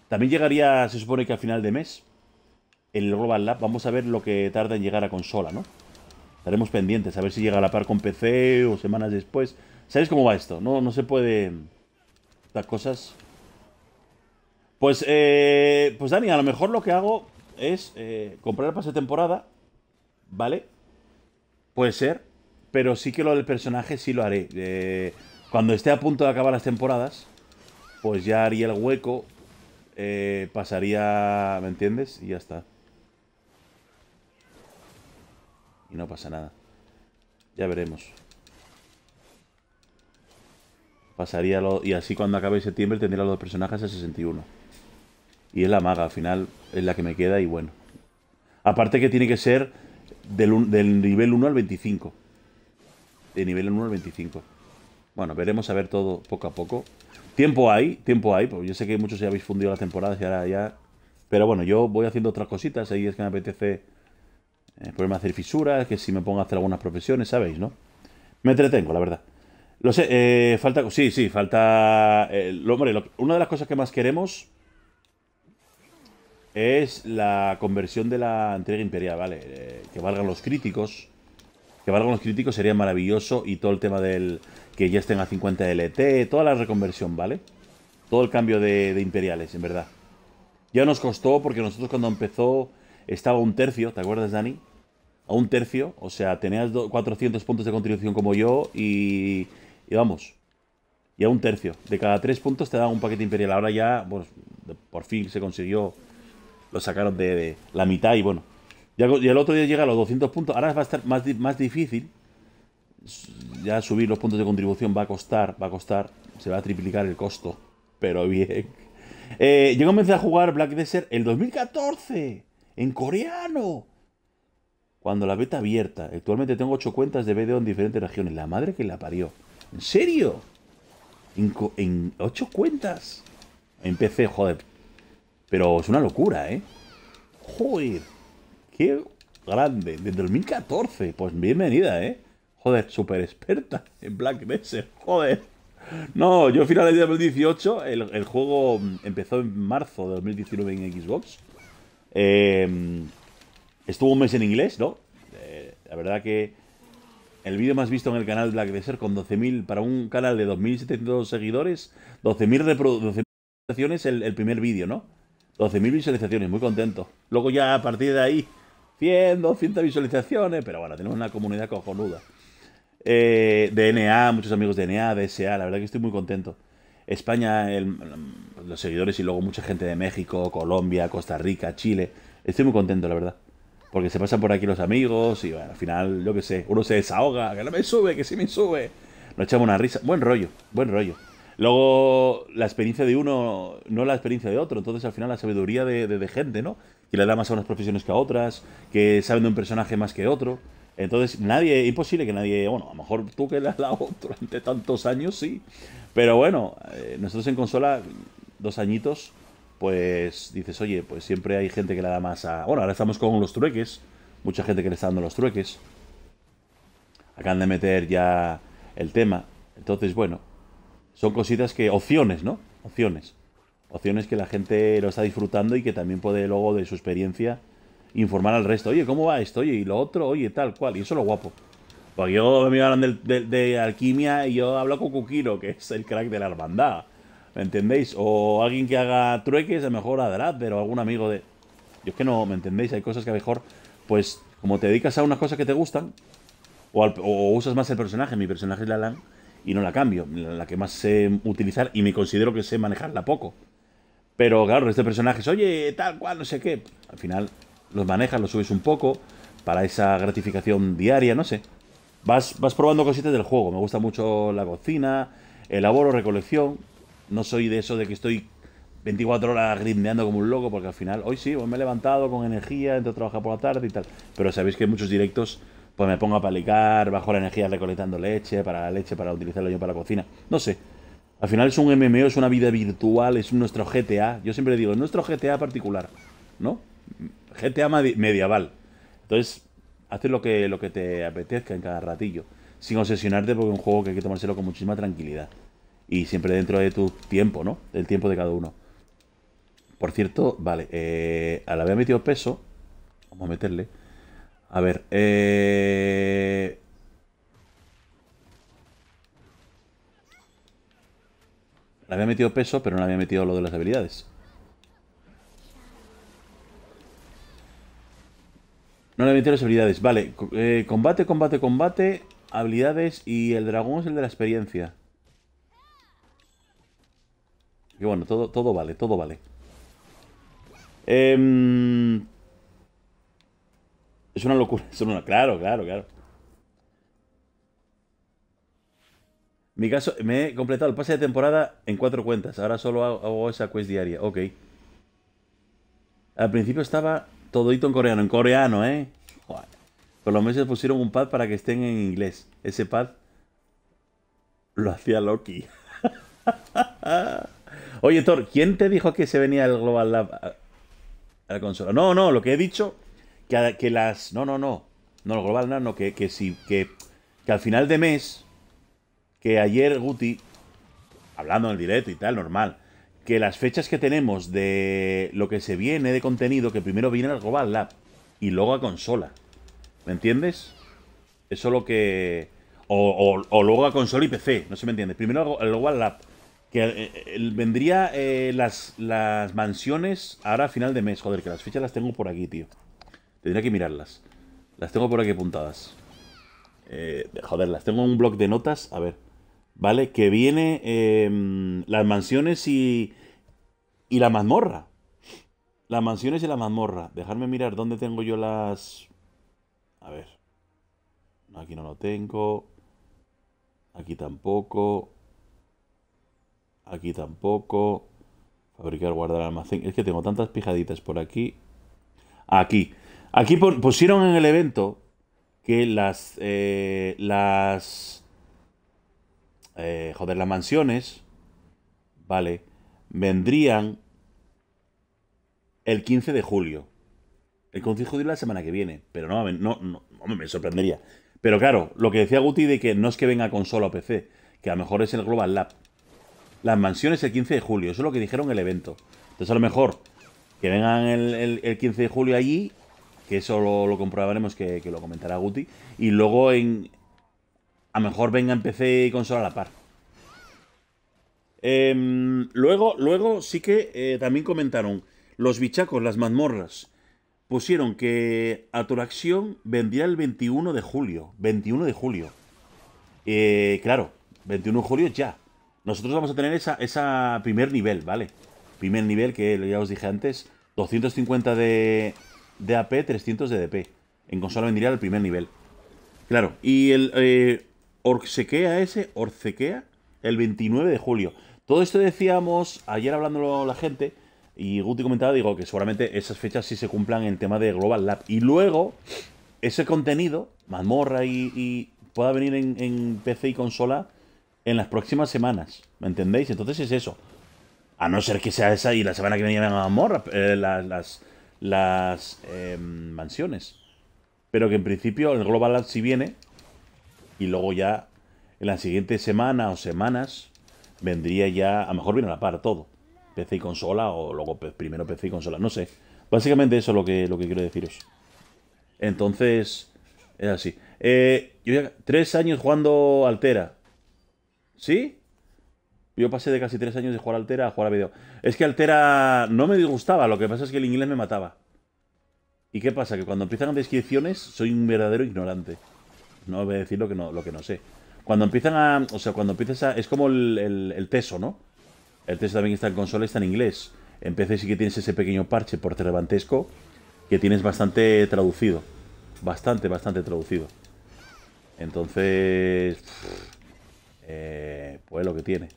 También llegaría, se supone que a final de mes, el Global Lab. Vamos a ver lo que tarda en llegar a consola, ¿no? Estaremos pendientes, a ver si llega a la par con PC o semanas después. ¿Sabéis cómo va esto? No, no se puede... Las cosas... Pues, eh, pues Dani, a lo mejor lo que hago es eh, comprar el pase de temporada, ¿vale? Puede ser, pero sí que lo del personaje sí lo haré. Eh, cuando esté a punto de acabar las temporadas, pues ya haría el hueco, eh, pasaría, ¿me entiendes? Y ya está. Y no pasa nada. Ya veremos. Pasaría y así cuando acabe septiembre tendría los dos personajes a 61. Y es la maga, al final es la que me queda y bueno. Aparte que tiene que ser del, nivel 1 al 25. De nivel 1 al 25. Bueno, veremos a ver todo poco a poco. Tiempo hay, tiempo hay, porque yo sé que muchos ya habéis fundido las temporadas y ahora ya... Pero bueno, yo voy haciendo otras cositas, ahí es que me apetece eh, ponerme hacer fisuras, que si me pongo a hacer algunas profesiones, sabéis, ¿no? Me entretengo, la verdad. Lo sé, eh, falta. Sí, sí, falta. Eh, hombre, una de las cosas que más queremos es la conversión de la entrega imperial, ¿vale? Eh, que valgan los críticos. Que valgan los críticos sería maravilloso. Y todo el tema del. Que ya estén a 50 LT, toda la reconversión, ¿vale? Todo el cambio de, de imperiales, en verdad. Ya nos costó porque nosotros cuando empezó estaba un tercio, ¿te acuerdas, Dani? A un tercio, o sea, tenías 400 puntos de contribución como yo y y vamos. Y a un tercio. De cada tres puntos te da un paquete imperial. Ahora ya, pues, por fin se consiguió. Lo sacaron de, la mitad y bueno. Y el otro día llega a los 200 puntos. Ahora va a estar más, más difícil. Ya subir los puntos de contribución va a costar, va a costar. Se va a triplicar el costo. Pero bien. Eh, yo comencé a jugar Black Desert el 2014. En coreano. Cuando la beta abierta. Actualmente tengo ocho cuentas de BDO en diferentes regiones. La madre que la parió. ¿En serio? En, ocho cuentas. Empecé, joder. Pero es una locura, ¿eh? Joder. Qué grande. Desde 2014. Pues bienvenida, ¿eh? Joder, súper experta en Black Mesa. Joder. No, yo a finales de 2018, el, juego empezó en marzo de 2019 en Xbox. Em, estuvo un mes en inglés, ¿no? Eh, la verdad que el vídeo más visto en el canal Black Desert con 12.000, para un canal de 2.700 seguidores, 12.000 reproducciones. visualizaciones el, el primer vídeo, ¿no? 12.000 visualizaciones, muy contento. Luego ya a partir de ahí, 100, 200 visualizaciones, pero bueno, tenemos una comunidad cojonuda. Eh, DNA, muchos amigos de DNA, DSA, la verdad que estoy muy contento. España, los seguidores y luego mucha gente de México, Colombia, Costa Rica, Chile. Estoy muy contento, la verdad porque se pasan por aquí los amigos y al final, yo que sé, uno se desahoga, que no me sube, que sí me sube. Nos echamos una risa, buen rollo, buen rollo. Luego, la experiencia de uno no la experiencia de otro, entonces al final la sabiduría de, gente, ¿no? Que le da más a unas profesiones que a otras, que saben de un personaje más que otro. Entonces, nadie, imposible que nadie, bueno, a lo mejor tú que le has dado [LAUGHS] durante tantos años, sí. Pero bueno, eh, nosotros en consola, dos añitos, pues dices, oye, pues siempre hay gente que le da más a... Bueno, ahora estamos con los trueques, mucha gente que le está dando los trueques. Acaban de meter ya el tema. Entonces, bueno, son cositas que... Opciones, ¿no? Opciones. Opciones que la gente lo está disfrutando y que también puede luego de su experiencia informar al resto. Oye, ¿cómo va esto? Oye, y lo otro, oye, tal cual. Y eso es lo guapo. Porque yo me hablan de, de alquimia y yo hablo con Kukiro, que es el crack de la hermandad. ¿Me entendéis? O alguien que haga trueques, a lo mejor a Draper pero algún amigo de... Yo es que no, ¿me entendéis? Hay cosas que a lo mejor, pues, como te dedicas a unas cosas que te gustan, o, usas más el personaje, mi personaje es la LAN, y no la cambio, la que más sé utilizar y me considero que sé manejarla poco. Pero claro, este personaje es, oye, tal cual, no sé qué. Al final los manejas, los subes un poco para esa gratificación diaria, no sé. Vas, vas probando cositas del juego, me gusta mucho la cocina, elaboro, recolección, no soy de eso de que estoy 24 horas grindeando como un loco, porque al final, hoy sí, hoy me he levantado con energía, entro a trabajar por la tarde y tal. Pero sabéis que en muchos directos, pues me pongo a palicar, bajo la energía recolectando leche, para la leche, para utilizarlo yo para la cocina. No sé. Al final es un MMO, es una vida virtual, es nuestro GTA. Yo siempre digo, nuestro GTA particular, ¿no? GTA medieval. Entonces, haces lo que, lo que te apetezca en cada ratillo, sin obsesionarte porque es un juego que hay que tomárselo con muchísima tranquilidad. Y siempre dentro de tu tiempo, ¿no? El tiempo de cada uno. Por cierto, vale, eh, al haber metido peso, vamos a meterle. A ver, eh... Le había metido peso, pero no había metido lo de las habilidades. No le había metido las habilidades. Vale, eh, combate, combate, combate, habilidades y el dragón es el de la experiencia. Que bueno, todo, todo vale, todo vale. Em, es una locura, [LAUGHS] es una, claro, claro, claro. mi caso, me he completado el pase de temporada en cuatro cuentas. Ahora solo hago, esa quest diaria. Ok. Al principio estaba todito en coreano. En coreano, ¿eh? Por los meses pusieron un pad para que estén en inglés. Ese pad lo hacía Loki. [LAUGHS] Oye, Thor, ¿quién te dijo que se venía el Global Lab a, la consola? No, no, lo que he dicho, que, las... No, no, no. No, el Global Lab no, que, que sí, que, que al final de mes, que ayer Guti, hablando en el directo y tal, normal, que las fechas que tenemos de lo que se viene de contenido, que primero viene al Global Lab y luego a consola. ¿Me entiendes? Eso es lo que... O, o luego a consola y PC, no se me entiende. Primero al Global Lab que eh, vendría eh, las, mansiones ahora a final de mes. Joder, que las fichas las tengo por aquí, tío. Tendría que mirarlas. Las tengo por aquí apuntadas. Eh, joder, las tengo en un blog de notas. A ver. ¿Vale? Que viene em, las mansiones y, y la mazmorra. Las mansiones y la mazmorra. Dejarme mirar dónde tengo yo las... A ver. Aquí no lo tengo. Aquí tampoco. Aquí tampoco. Fabricar, guardar almacén. Es que tengo tantas pijaditas por aquí. Aquí. Aquí pusieron en el evento que las... Eh, las... Eh, joder, las mansiones... Vale. Vendrían el 15 de julio. El 15 de la semana que viene. Pero no, me sorprendería. Pero claro, lo que decía Guti de que no es que venga consola o PC, que a lo mejor es el Global Lab las mansiones el 15 de julio. Eso es lo que dijeron en el evento. Entonces a lo mejor que vengan el, 15 de julio allí, que eso lo, comprobaremos, que, lo comentará Guti, y luego en... A lo mejor venga PC y consola a la par. Em, luego, luego sí que eh, también comentaron los bichacos, las mazmorras pusieron que acción vendría el 21 de julio. 21 de julio. Eh, claro, 21 de julio ya. Nosotros vamos a tener esa, esa primer nivel, ¿vale? Primer nivel que ya os dije antes, 250 de, de AP, 300 de DP. En consola vendría el primer nivel. Claro, y el eh, ese, Orcequea. el 29 de julio. Todo esto decíamos ayer hablándolo la gente, y Guti comentaba, digo, que seguramente esas fechas sí se cumplan en tema de Global Lab. Y luego, ese contenido, mazmorra y, pueda venir en, en PC y consola en las próximas semanas. ¿Me entendéis? Entonces es eso. A no ser que sea esa y la semana que viene a Morra, eh, las, las, em, mansiones. Pero que en principio el Global si si viene. Y luego ya en la siguiente semana o semanas vendría ya. A lo mejor viene a la par todo. PC y consola o luego primero PC y consola. No sé. Básicamente eso es lo que, lo que quiero deciros. Entonces, es así. Eh, yo tres años jugando Altera. ¿Sí? Yo pasé de casi tres años de jugar Altera a jugar a video. Es que Altera no me disgustaba, lo que pasa es que el inglés me mataba. ¿Y qué pasa? Que cuando empiezan las descripciones soy un verdadero ignorante. No voy a decir lo que no, lo que no sé. Cuando empiezan a... O sea, cuando empiezas a... Es como el, teso, ¿no? El teso también está en consola, está en inglés. En PC sí que tienes ese pequeño parche por relevantesco que tienes bastante traducido. Bastante, bastante traducido. Entonces eh, pues lo que tiene.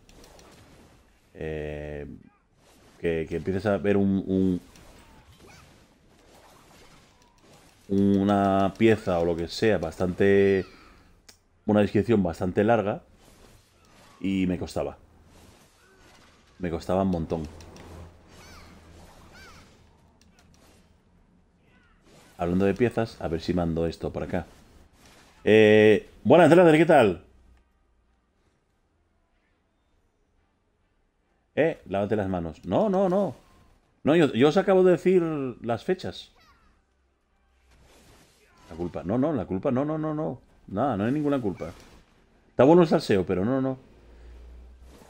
Eh, que, empieces a ver un, una pieza o lo que sea bastante una descripción bastante larga y me costaba me costaba un montón hablando de piezas a ver si mando esto por acá eh, buenas tardes qué tal Eh, lávate las manos. No, no, no. No, yo, os acabo de decir las fechas. La culpa. No, no, la culpa. No, no, no, no. Nada, no hay ninguna culpa. Está bueno el salseo, pero no, no.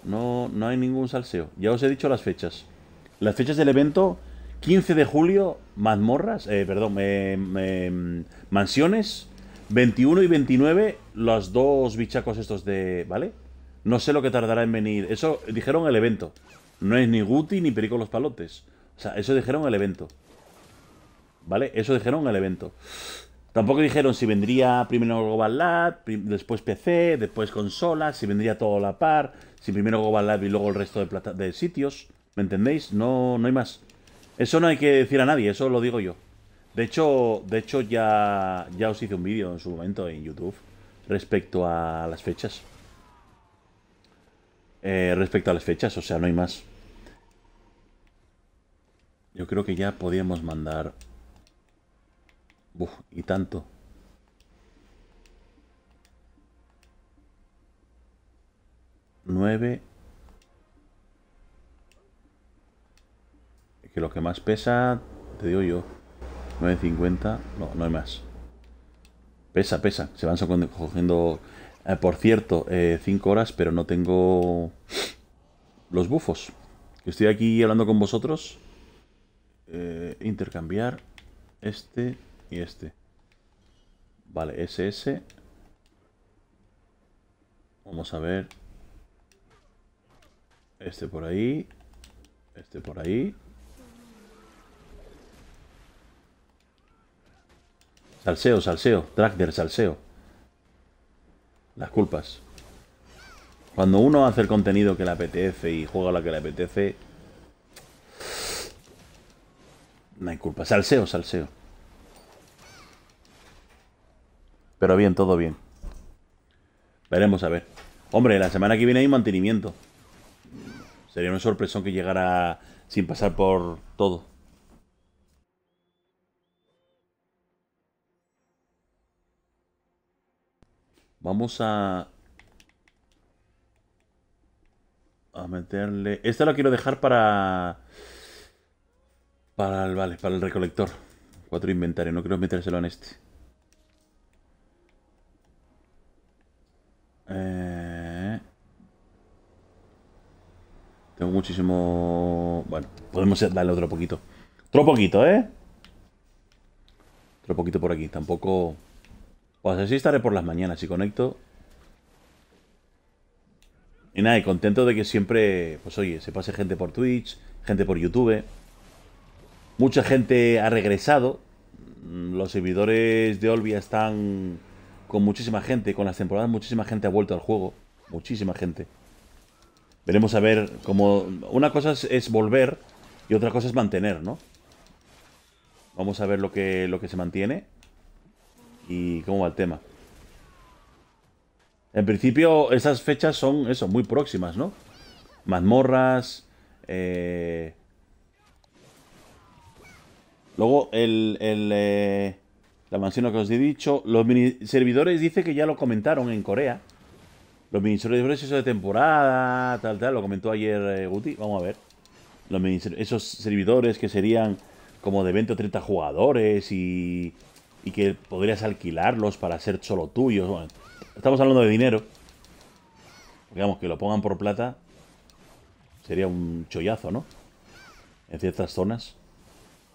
No, no hay ningún salseo. Ya os he dicho las fechas. Las fechas del evento, 15 de julio, mazmorras, eh, perdón, eh, eh mansiones, 21 y 29, los dos bichacos estos de, ¿vale? No sé lo que tardará en venir. Eso dijeron el evento. No es ni Guti ni Perico los Palotes. O sea, eso dijeron el evento. ¿Vale? Eso dijeron el evento. Tampoco dijeron si vendría primero Global Lab, después PC, después consola, si vendría todo la par, si primero Global Lab y luego el resto de, de sitios. ¿Me entendéis? No, no hay más. Eso no hay que decir a nadie, eso lo digo yo. De hecho, de hecho ya, ya os hice un vídeo en su momento en YouTube respecto a las fechas. Eh, respecto a las fechas, o sea, no hay más. Yo creo que ya podíamos mandar... y tanto. 9. Que lo que más pesa, te digo yo. 9.50. No, no hay más. Pesa, pesa. Se van cogiendo eh, por cierto, 5 eh, horas, pero no tengo los bufos. Estoy aquí hablando con vosotros. Eh, intercambiar este y este. Vale, SS. Vamos a ver. Este por ahí. Este por ahí. Salseo, salseo. Tractor, salseo. Las culpas. Cuando uno hace el contenido que le apetece y juega lo que le apetece... No hay culpa. Salseo, salseo. Pero bien, todo bien. Veremos a ver. Hombre, la semana que viene hay mantenimiento. Sería una sorpresa que llegara sin pasar por todo. Vamos a... A meterle... Esta la quiero dejar para... Para el... Vale, para el recolector. Cuatro inventarios. no quiero metérselo en este. Eh, tengo muchísimo... Bueno, podemos darle otro poquito. Otro poquito, ¿eh? Otro poquito por aquí, tampoco... Pues así estaré por las mañanas y conecto. Y nada, contento de que siempre, pues oye, se pase gente por Twitch, gente por YouTube. Mucha gente ha regresado. Los servidores de Olvia están con muchísima gente, con las temporadas muchísima gente ha vuelto al juego. Muchísima gente. Veremos a ver cómo... Una cosa es, volver y otra cosa es mantener, ¿no? Vamos a ver lo que, lo que se mantiene y cómo va el tema. En principio, esas fechas son eso, muy próximas, ¿no? Mazmorras. Eh, luego, el, el eh, la mansión que os he dicho. Los servidores dice que ya lo comentaron en Corea. Los ministros servidores, eso de temporada, tal, tal. Lo comentó ayer eh, Guti. Vamos a ver. Los esos servidores que serían como de 20 o 30 jugadores y y que podrías alquilarlos para ser solo tuyos. estamos hablando de dinero. Digamos que lo pongan por plata. Sería un chollazo, ¿no? En ciertas zonas.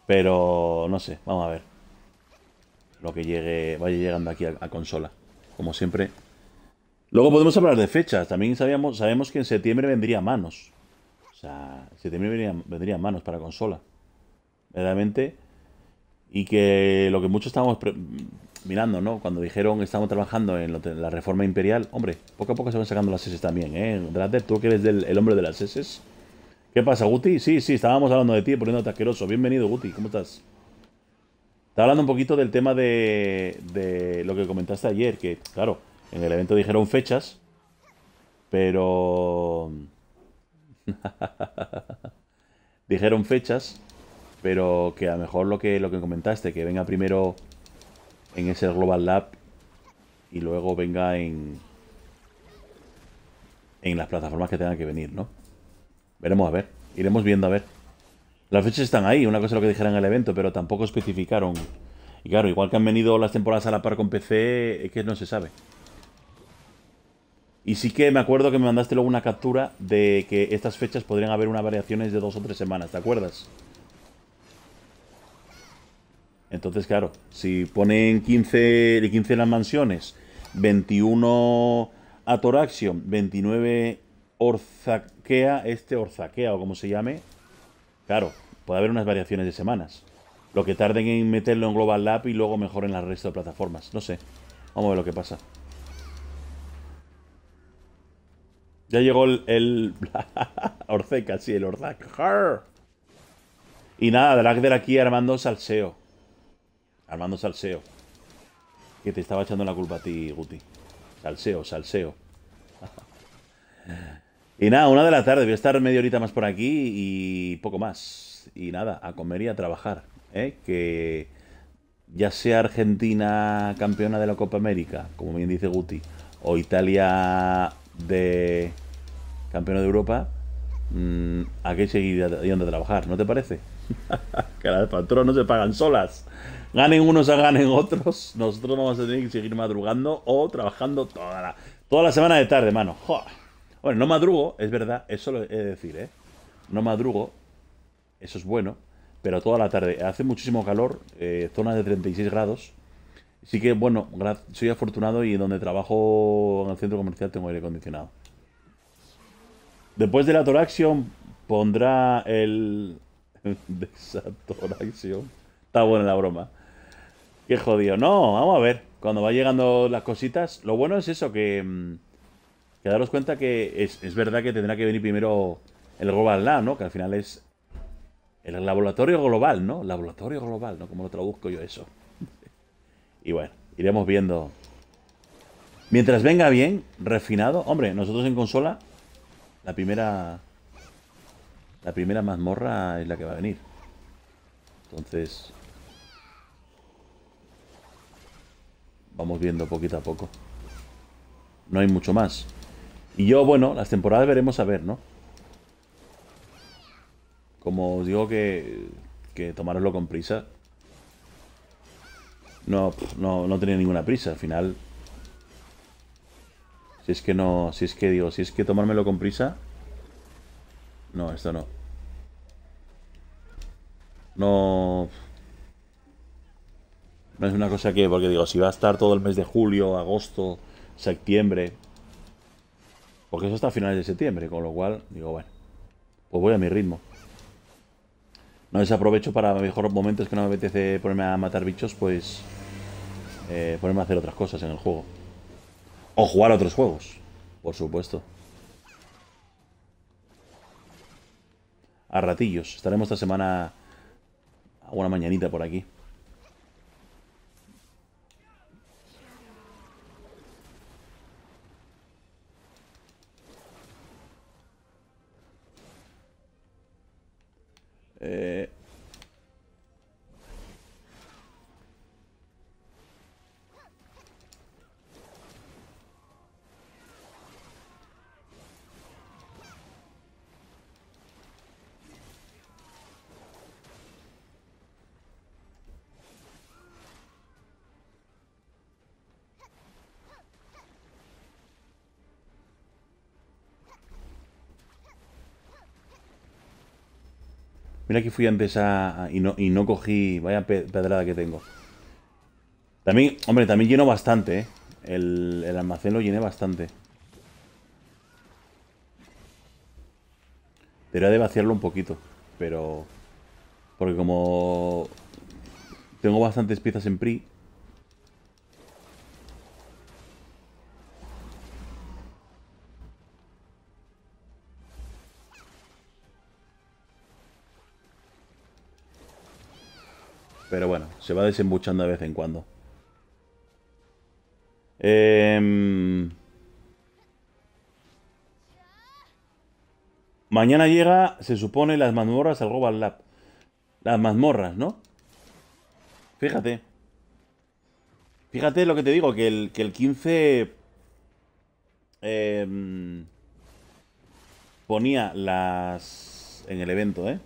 Pero no sé, vamos a ver. Lo que llegue, vaya llegando aquí a, consola. Como siempre. Luego podemos hablar de fechas. También sabíamos, sabemos que en septiembre vendría manos. O sea, en septiembre vendría, manos para consola. Verdaderamente y que lo que muchos estábamos mirando, ¿no? Cuando dijeron estamos trabajando en, la reforma imperial, hombre, poco a poco se van sacando las seses también, ¿eh? Drater, tú que eres el hombre de las heces. ¿Qué pasa, Guti? Sí, sí, estábamos hablando de ti, poniéndote asqueroso. Bienvenido, Guti, ¿cómo estás? Estaba hablando un poquito del tema de, de lo que comentaste ayer, que, claro, en el evento dijeron fechas, pero... [LAUGHS] dijeron fechas, pero que a lo mejor lo que, lo que comentaste, que venga primero en ese Global Lab y luego venga en, en las plataformas que tengan que venir, ¿no? Veremos a ver, iremos viendo a ver. Las fechas están ahí, una cosa es lo que dijeron en el evento, pero tampoco especificaron. Y claro, igual que han venido las temporadas a la par con PC, es que no se sabe. Y sí que me acuerdo que me mandaste luego una captura de que estas fechas podrían haber unas variaciones de dos o tres semanas, ¿te acuerdas? Entonces, claro, si ponen 15 En 15 las mansiones, 21 a Toraxion, 29 Orzaquea, este Orzaquea o como se llame, claro, puede haber unas variaciones de semanas. Lo que tarden en meterlo en Global Lab y luego mejor en las resto de plataformas. No sé. Vamos a ver lo que pasa. Ya llegó el... el... [LAUGHS] sí, el Orzac. Y nada, Dragder aquí armando salseo. Armando Salseo. Que te estaba echando la culpa a ti, Guti. Salseo, salseo. [LAUGHS] y nada, una de la tarde. Voy a estar media horita más por aquí y poco más. Y nada, a comer y a trabajar. ¿eh? Que ya sea Argentina campeona de la Copa América, como bien dice Guti, o Italia de campeona de Europa, mmm, que seguir yendo a trabajar, ¿no te parece? [LAUGHS] que las patronas no se pagan solas ganen unos o ganen otros, nosotros vamos a tener que seguir madrugando o trabajando toda la, toda la semana de tarde, mano. Bueno, no madrugo, es verdad, eso lo he de decir, ¿eh? No madrugo, eso es bueno, pero toda la tarde. Hace muchísimo calor, eh, zona de 36 grados. Así que, bueno, soy afortunado y donde trabajo en el centro comercial tengo aire acondicionado. Después de la toraxion pondrá el... [LAUGHS] Desatoraxion. Está buena la broma. Qué jodido. No, vamos a ver. Cuando va llegando las cositas. Lo bueno es eso, que. Mm, que daros cuenta que es, verdad que tendrá que venir primero el Global Lab, ¿no? Que al final es. El laboratorio global, ¿no? Laboratorio global, ¿no? Como lo traduzco yo eso. [LAUGHS] y bueno, iremos viendo. Mientras venga bien, refinado. Hombre, nosotros en consola. La primera. La primera mazmorra es la que va a venir. Entonces, vamos viendo poquito a poco. No hay mucho más. Y yo, bueno, las temporadas veremos a ver, ¿no? Como os digo que, que tomároslo con prisa. No, no, no tenía ninguna prisa, al final. Si es que no, si es que digo, si es que tomármelo con prisa... No, esto no. No... No es una cosa que, porque digo, si va a estar todo el mes de julio, agosto, septiembre. Porque eso está a finales de septiembre, con lo cual, digo, bueno, pues voy a mi ritmo. No desaprovecho para mejores momentos que no me apetece ponerme a matar bichos, pues eh, ponerme a hacer otras cosas en el juego. O jugar a otros juegos, por supuesto. A ratillos. Estaremos esta semana a una mañanita por aquí. Mira que fui a y no, y no cogí. Vaya pedrada que tengo. También, hombre, también lleno bastante, ¿eh? El, el almacén lo llené bastante. Debería de vaciarlo un poquito, pero... Porque como... Tengo bastantes piezas en PRI, se va desembuchando de vez en cuando. Em, mañana llega, se supone, las mazmorras al Global Lab. Las mazmorras, ¿no? Fíjate. Fíjate lo que te digo, que el, 15... Em, ponía las... En el evento, ¿eh?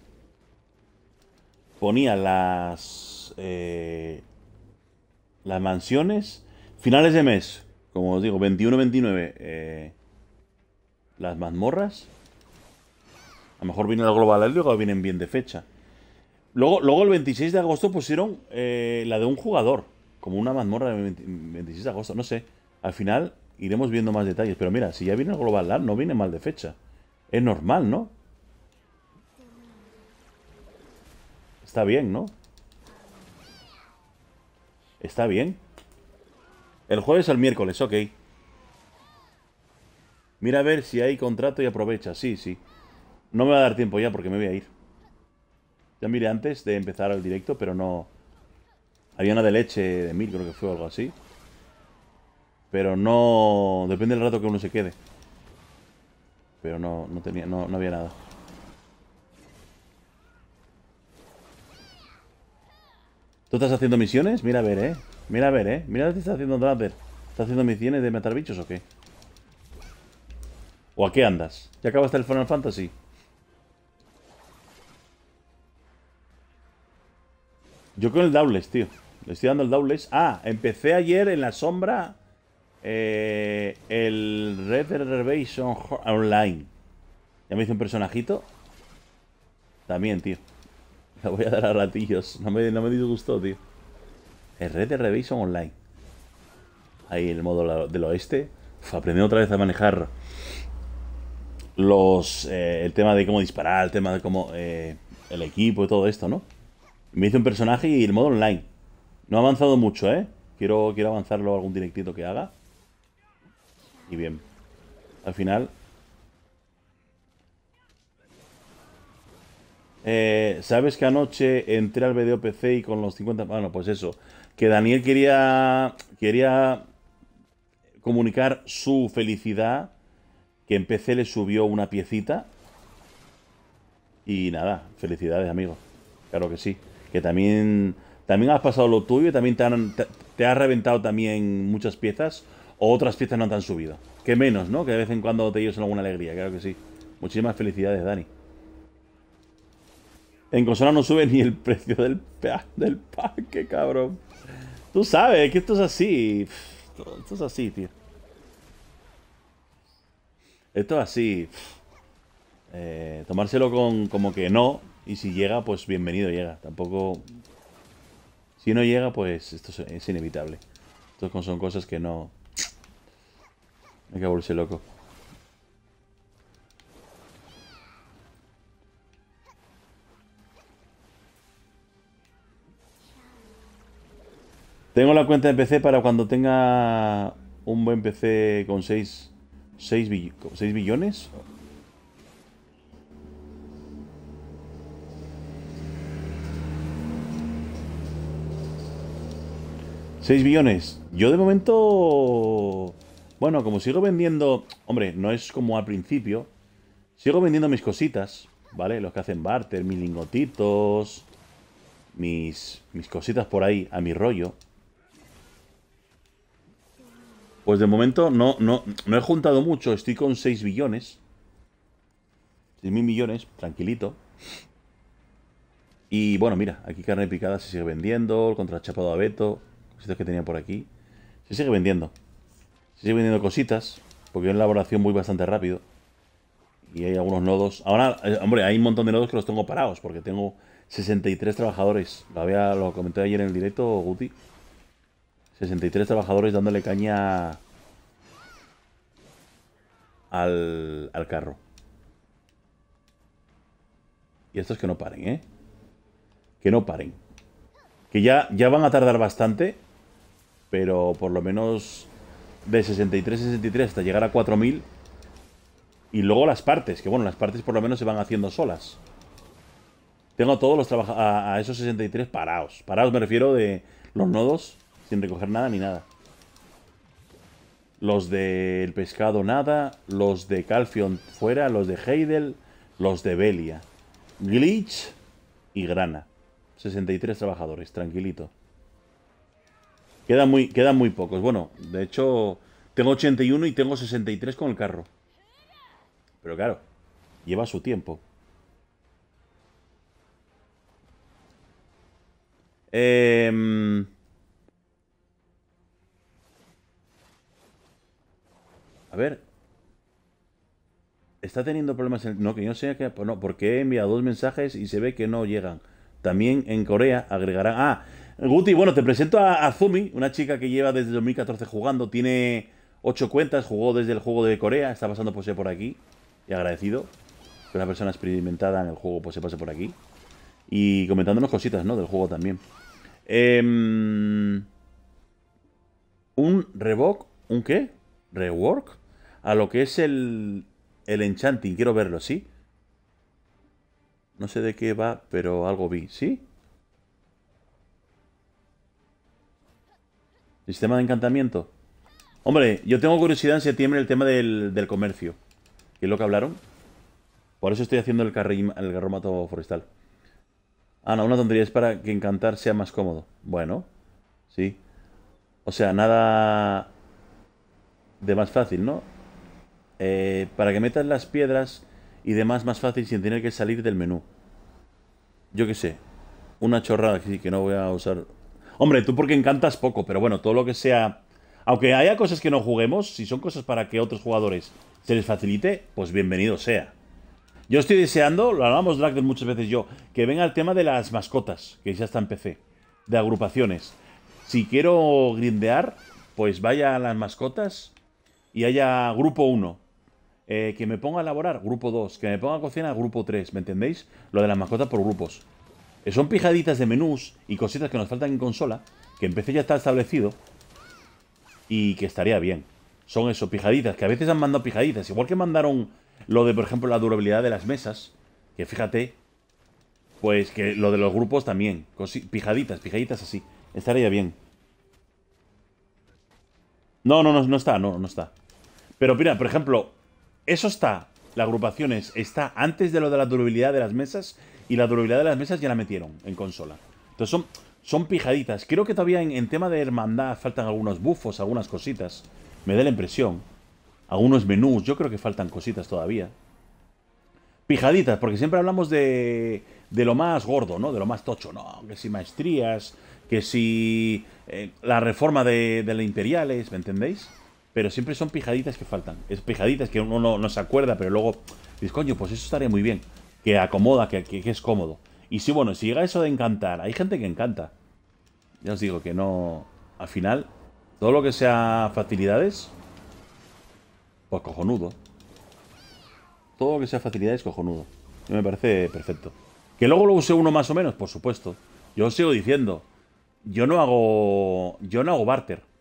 Ponía las eh, las mansiones. Finales de mes, como os digo, 21-29. Eh, las mazmorras. A lo mejor viene la Global luego o vienen bien de fecha. Luego, luego el 26 de agosto pusieron eh, la de un jugador, como una mazmorra del 26 de agosto, no sé. Al final iremos viendo más detalles, pero mira, si ya viene el Global ah, no viene mal de fecha. Es normal, ¿no? Está bien, ¿no? ¿Está bien? El jueves al miércoles, ok. Mira a ver si hay contrato y aprovecha. Sí, sí. No me va a dar tiempo ya porque me voy a ir. Ya miré antes de empezar el directo, pero no... Había una de leche de mil, creo que fue, o algo así. Pero no... Depende del rato que uno se quede. Pero no, no tenía... no había nada. ¿Tú estás haciendo misiones? Mira a ver, eh. Mira a ver, eh. Mira si estás haciendo Draper. ¿Estás haciendo misiones de matar bichos o qué? ¿O a qué andas? ¿Ya acabaste el Final Fantasy? Yo con el Doubles, tío. Le estoy dando el Doubles. Ah, empecé ayer en la sombra eh, el Red Online. Ya me hice un personajito. También, tío voy a dar a ratillos. No me, no me disgustó, tío. El Red de Revision Online. Ahí el modo del oeste. Uf, aprendí otra vez a manejar los eh, el tema de cómo disparar, el tema de cómo eh, el equipo y todo esto, ¿no? Me hice un personaje y el modo online. No ha avanzado mucho, ¿eh? Quiero, quiero avanzarlo algún directito que haga. Y bien. Al final, Eh, Sabes que anoche entré al BDO PC y con los 50. Bueno, pues eso. Que Daniel quería. Quería comunicar su felicidad. Que en PC le subió una piecita. Y nada, felicidades, amigo. Claro que sí. Que también. También has pasado lo tuyo y también te, han, has reventado también muchas piezas. O otras piezas no te han subido. Que menos, ¿no? Que de vez en cuando te lleves alguna alegría, claro que sí. Muchísimas felicidades, Dani. En consola no sube [LAUGHS] ni el precio del, del parque, cabrón. Tú sabes que esto es así. Esto es así, tío. Esto es así. Eh, tomárselo con como que no. Y si llega, pues bienvenido llega. Tampoco... Si no llega, pues esto es inevitable. Esto son cosas que no... Hay que volverse loco. Tengo la cuenta de PC para cuando tenga un buen PC con 6, 6, 6 billones. ¿6 billones? Yo de momento... Bueno, como sigo vendiendo... Hombre, no es como al principio. Sigo vendiendo mis cositas, ¿vale? Los que hacen barter, mis lingotitos, mis, mis cositas por ahí, a mi rollo. Pues de momento no, no, no he juntado mucho, estoy con 6 billones. 6 mil millones, tranquilito. Y bueno, mira, aquí carne picada se sigue vendiendo, el contrachapado a abeto, cositas que tenía por aquí. Se sigue vendiendo. Se sigue vendiendo cositas, porque yo en elaboración muy bastante rápido. Y hay algunos nodos. Ahora, eh, hombre, hay un montón de nodos que los tengo parados, porque tengo 63 trabajadores. Lo, había, lo comenté ayer en el directo, Guti. 63 trabajadores dándole caña al, al carro. Y estos que no paren, ¿eh? Que no paren. Que ya, ya van a tardar bastante, pero por lo menos de 63 63 hasta llegar a 4000. Y luego las partes, que bueno, las partes por lo menos se van haciendo solas. Tengo a todos los trabajadores a esos 63 parados. Parados me refiero de los nodos sin recoger nada ni nada. Los del pescado nada. Los de Calfion fuera. Los de Heidel. Los de Belia. Glitch y Grana. 63 trabajadores, tranquilito. Quedan muy, quedan muy pocos. Bueno, de hecho, tengo 81 y tengo 63 con el carro. Pero claro, lleva su tiempo. Eh, A ver. Está teniendo problemas en... No, que yo sé que... Pues no, porque he enviado dos mensajes y se ve que no llegan. También en Corea agregarán... Ah, Guti, bueno, te presento a Azumi, una chica que lleva desde 2014 jugando. Tiene ocho cuentas, jugó desde el juego de Corea. Está pasando pose por aquí. Y agradecido que una persona experimentada en el juego pues se pase por aquí. Y comentándonos cositas, ¿no? Del juego también. Em, un revoke, ¿un qué? ¿Rework? a lo que es el, el enchanting. Quiero verlo, ¿sí? No sé de qué va, pero algo vi, ¿sí? Sistema de encantamiento. Hombre, yo tengo curiosidad en septiembre el tema del, comercio. ¿Qué es lo que hablaron? Por eso estoy haciendo el, el garromato forestal. Ah, no, una tontería. Es para que encantar sea más cómodo. Bueno, sí. O sea, nada de más fácil, ¿no? Eh, para que metas las piedras y demás más fácil sin tener que salir del menú. Yo qué sé, una chorrada que que no voy a usar. Hombre, tú porque encantas poco, pero bueno, todo lo que sea. Aunque haya cosas que no juguemos, si son cosas para que otros jugadores se les facilite, pues bienvenido sea. Yo estoy deseando, lo hablamos Dragon muchas veces yo, que venga el tema de las mascotas, que ya está en PC, de agrupaciones. Si quiero grindear, pues vaya a las mascotas y haya grupo 1, eh, que me ponga a elaborar, grupo 2, que me ponga a cocinar, grupo 3, ¿me entendéis? Lo de las mascotas por grupos. Eh, son pijaditas de menús y cositas que nos faltan en consola, que empecé ya está establecido y que estaría bien. Son eso, pijaditas, que a veces han mandado pijaditas, igual que mandaron lo de, por ejemplo, la durabilidad de las mesas, que fíjate, pues que lo de los grupos también, pijaditas, pijaditas así, estaría bien. No, no, no, no está, no, no está. Pero mira, por ejemplo, eso está. La agrupación está antes de lo de la durabilidad de las mesas. Y la durabilidad de las mesas ya la metieron en consola. Entonces son, son pijaditas. Creo que todavía en, tema de hermandad faltan algunos bufos, algunas cositas. Me da la impresión. Algunos menús. Yo creo que faltan cositas todavía. Pijaditas, porque siempre hablamos de, de lo más gordo, ¿no? De lo más tocho, ¿no? Que si maestrías, que si eh, la reforma de, de la imperiales, ¿me entendéis? Pero siempre son pijaditas que faltan. Es pijaditas que uno no, se acuerda, pero luego dices, coño, pues eso estaría muy bien. Que acomoda, que, es cómodo. Y si bueno, si llega eso de encantar, hay gente que encanta. Ya os digo que no. Al final, todo lo que sea facilidades, pues cojonudo. Todo lo que sea facilidades, cojonudo. Me parece perfecto. Que luego lo use uno más o menos, por supuesto. Yo os sigo diciendo. Yo no hago. Yo no hago barter.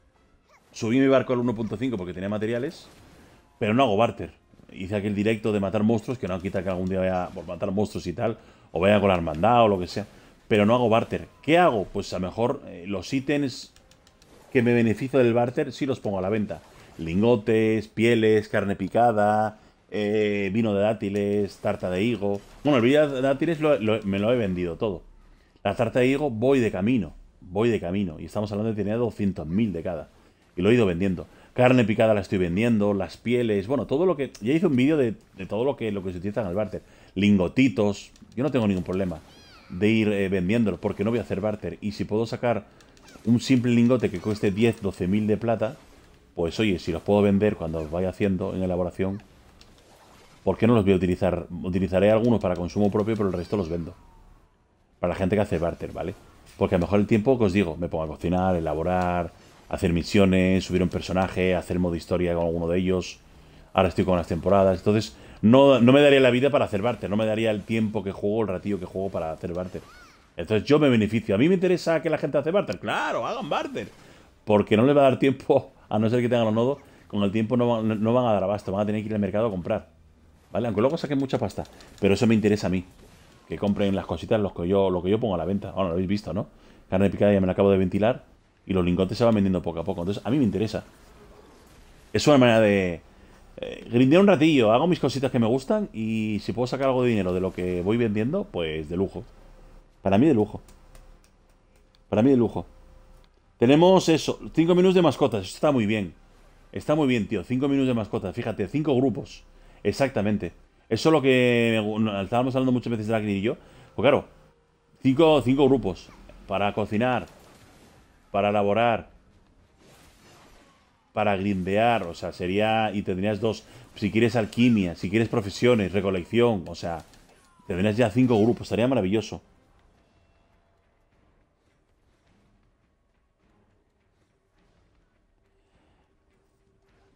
Subí mi barco al 1.5 porque tenía materiales, pero no hago barter. Hice aquel directo de matar monstruos, que no quita que algún día vaya por matar monstruos y tal, o vaya con la hermandad o lo que sea, pero no hago barter. ¿Qué hago? Pues a lo mejor eh, los ítems que me beneficio del barter sí los pongo a la venta. Lingotes, pieles, carne picada, eh, vino de dátiles, tarta de higo. Bueno, el vino de dátiles me lo he vendido todo. La tarta de higo voy de camino, voy de camino. Y estamos hablando de tener 200.000 de cada y lo he ido vendiendo. Carne picada la estoy vendiendo, las pieles, bueno, todo lo que... Ya hice un vídeo de, todo lo que, lo que se utiliza en el barter. Lingotitos, yo no tengo ningún problema de ir eh, vendiéndolos. porque no voy a hacer barter. Y si puedo sacar un simple lingote que cueste 10, 12 mil de plata, pues oye, si los puedo vender cuando los vaya haciendo en elaboración, ¿por qué no los voy a utilizar? Utilizaré algunos para consumo propio, pero el resto los vendo. Para la gente que hace barter, ¿vale? Porque a lo mejor el tiempo que os digo, me pongo a cocinar, elaborar, hacer misiones, subir un personaje, hacer modo historia con alguno de ellos. Ahora estoy con las temporadas. Entonces, no, me daría la vida para hacer barter. No me daría el tiempo que juego, el ratillo que juego para hacer barter. Entonces yo me beneficio. A mí me interesa que la gente hace barter. Claro, hagan barter. Porque no le va a dar tiempo, a no ser que tengan los nodos, con el tiempo no, van, no van a dar abasto. Van a tener que ir al mercado a comprar. ¿Vale? Aunque luego saquen mucha pasta. Pero eso me interesa a mí. Que compren las cositas, los que yo, lo que yo pongo a la venta. Bueno, lo habéis visto, ¿no? Carne picada ya me la acabo de ventilar. Y los lingotes se van vendiendo poco a poco. Entonces, a mí me interesa. Es una manera de... Eh, grindear un ratillo, hago mis cositas que me gustan y si puedo sacar algo de dinero de lo que voy vendiendo, pues de lujo. Para mí de lujo. Para mí de lujo. Tenemos eso, 5 minutos de mascotas, Esto está muy bien. Está muy bien, tío, 5 minutos de mascotas, fíjate, 5 grupos. Exactamente. Eso es lo que estábamos hablando muchas veces de la y yo. Pues claro, 5 cinco grupos para cocinar, para laborar, para grindear, o sea, sería, y tendrías dos, si quieres alquimia, si quieres profesiones, recolección, o sea, tendrías ya cinco grupos, estaría maravilloso.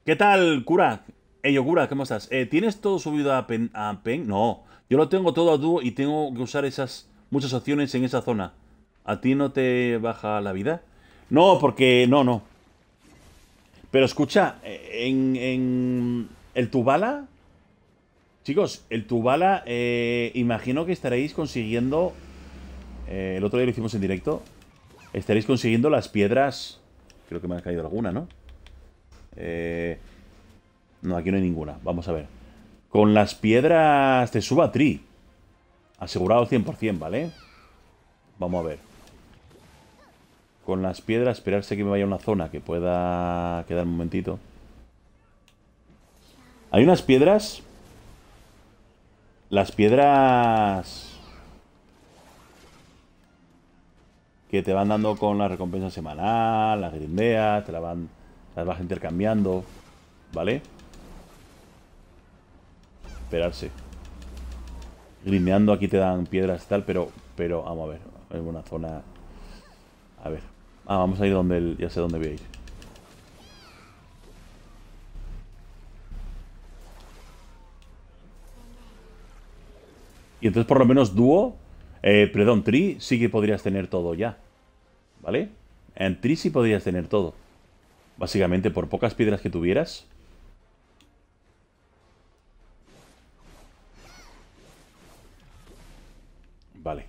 ¿Qué tal, cura? yo, cura, ¿cómo estás? Eh, ¿Tienes todo subido a pen, a pen? No, yo lo tengo todo a dúo y tengo que usar esas muchas opciones en esa zona. ¿A ti no te baja la vida? No, porque no, no. Pero escucha, en, en el Tubala, chicos, el Tubala, eh, imagino que estaréis consiguiendo, eh, el otro día lo hicimos en directo, estaréis consiguiendo las piedras, creo que me ha caído alguna, ¿no? Eh, no, aquí no hay ninguna, vamos a ver. Con las piedras de Suba tri asegurado 100%, ¿vale? Vamos a ver con las piedras, esperarse que me vaya a una zona que pueda quedar un momentito. Hay unas piedras... Las piedras... Que te van dando con la recompensa semanal, las grindeas, te la van, las vas intercambiando, ¿vale? Esperarse. Grindeando aquí te dan piedras y tal, pero, pero vamos a ver. Es una zona... A ver, Ah, vamos a ir donde el... Ya sé dónde voy a ir. Y entonces por lo menos dúo... Eh, perdón, tri sí que podrías tener todo ya. ¿Vale? En tri sí podrías tener todo. Básicamente, por pocas piedras que tuvieras... Vale.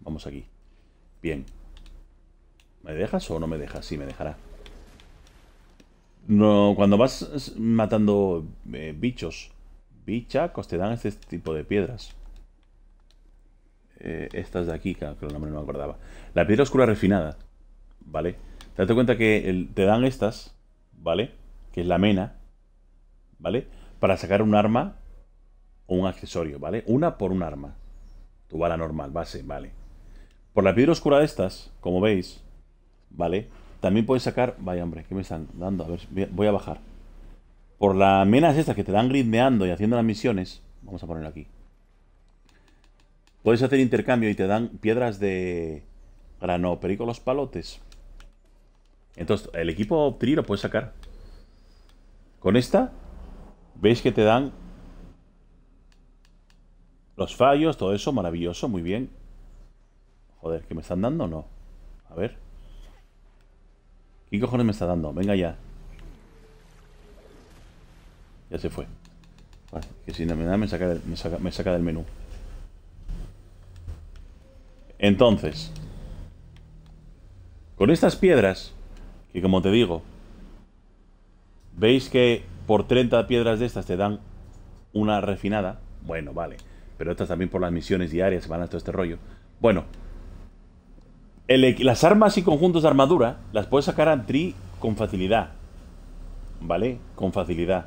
Vamos aquí. Bien. ¿Me dejas o no me dejas? Sí, me dejará. No, cuando vas matando eh, bichos, bichacos, te dan este tipo de piedras. Eh, estas de aquí, que el nombre no me acordaba. La piedra oscura refinada, ¿vale? Date cuenta que te dan estas, ¿vale? Que es la mena, ¿vale? Para sacar un arma o un accesorio, ¿vale? Una por un arma. Tu bala normal, base, ¿vale? Por la piedra oscura de estas, como veis, ¿vale? También puedes sacar... Vaya, hombre, ¿qué me están dando? A ver, voy a bajar. Por las menas estas que te dan grindeando y haciendo las misiones... Vamos a ponerlo aquí. Puedes hacer intercambio y te dan piedras de grano, perico los palotes. Entonces, el equipo tri lo puedes sacar. Con esta, veis que te dan los fallos, todo eso, maravilloso, muy bien. Joder, ¿Qué me están dando no? A ver. ¿Qué cojones me está dando? Venga ya. Ya se fue. Vale, que si no me da, me saca, me del menú. Entonces, con estas piedras, que como te digo, veis que por 30 piedras de estas te dan una refinada. Bueno, vale. Pero estas también por las misiones diarias, van a todo este rollo. Bueno, las armas y conjuntos de armadura las puedes sacar a Tri con facilidad. ¿Vale? Con facilidad.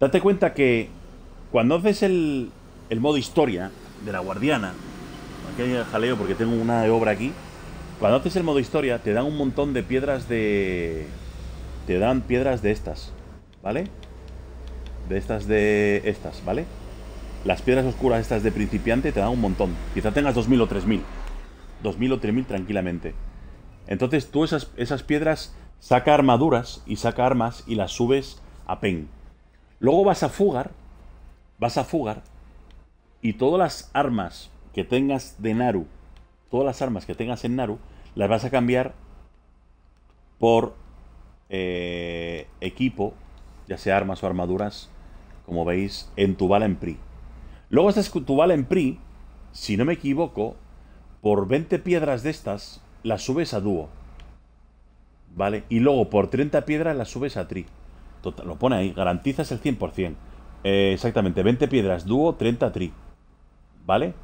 Date cuenta que cuando haces el, el modo historia de la guardiana, aquí hay jaleo porque tengo una obra aquí, cuando haces el modo historia te dan un montón de piedras de... Te dan piedras de estas, ¿vale? De estas de estas, ¿vale? Las piedras oscuras estas de principiante te dan un montón. Quizá tengas 2.000 o 3.000. 2.000 o 3.000 tranquilamente. Entonces tú esas, esas piedras saca armaduras y saca armas y las subes a Pen. Luego vas a fugar, vas a fugar y todas las armas que tengas de Naru, todas las armas que tengas en Naru, las vas a cambiar por eh, equipo, ya sea armas o armaduras, como veis, en tu bala en PRI. Luego esta tu bala en PRI, si no me equivoco, por 20 piedras de estas las subes a dúo. ¿Vale? Y luego por 30 piedras las subes a tri. lo pone ahí, garantizas el 100%. Eh, exactamente, 20 piedras dúo, 30 tri. ¿Vale?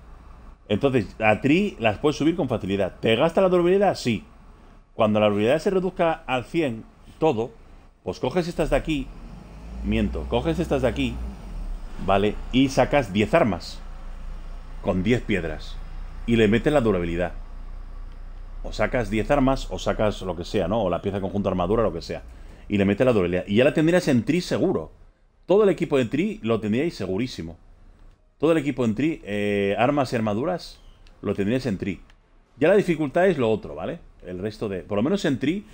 Entonces, a tri las puedes subir con facilidad. ¿Te gasta la durabilidad? Sí. Cuando la durabilidad se reduzca al 100, todo, pues coges estas de aquí. Miento, coges estas de aquí. ¿Vale? Y sacas 10 armas. Con 10 piedras y le metes la durabilidad. O sacas 10 armas, o sacas lo que sea, ¿no? O la pieza conjunto armadura, lo que sea. Y le metes la durabilidad. Y ya la tendrías en tri seguro. Todo el equipo de tri lo tendríais segurísimo. Todo el equipo en tri, eh, armas y armaduras, lo tendrías en tri. Ya la dificultad es lo otro, ¿vale? El resto de... Por lo menos en tri,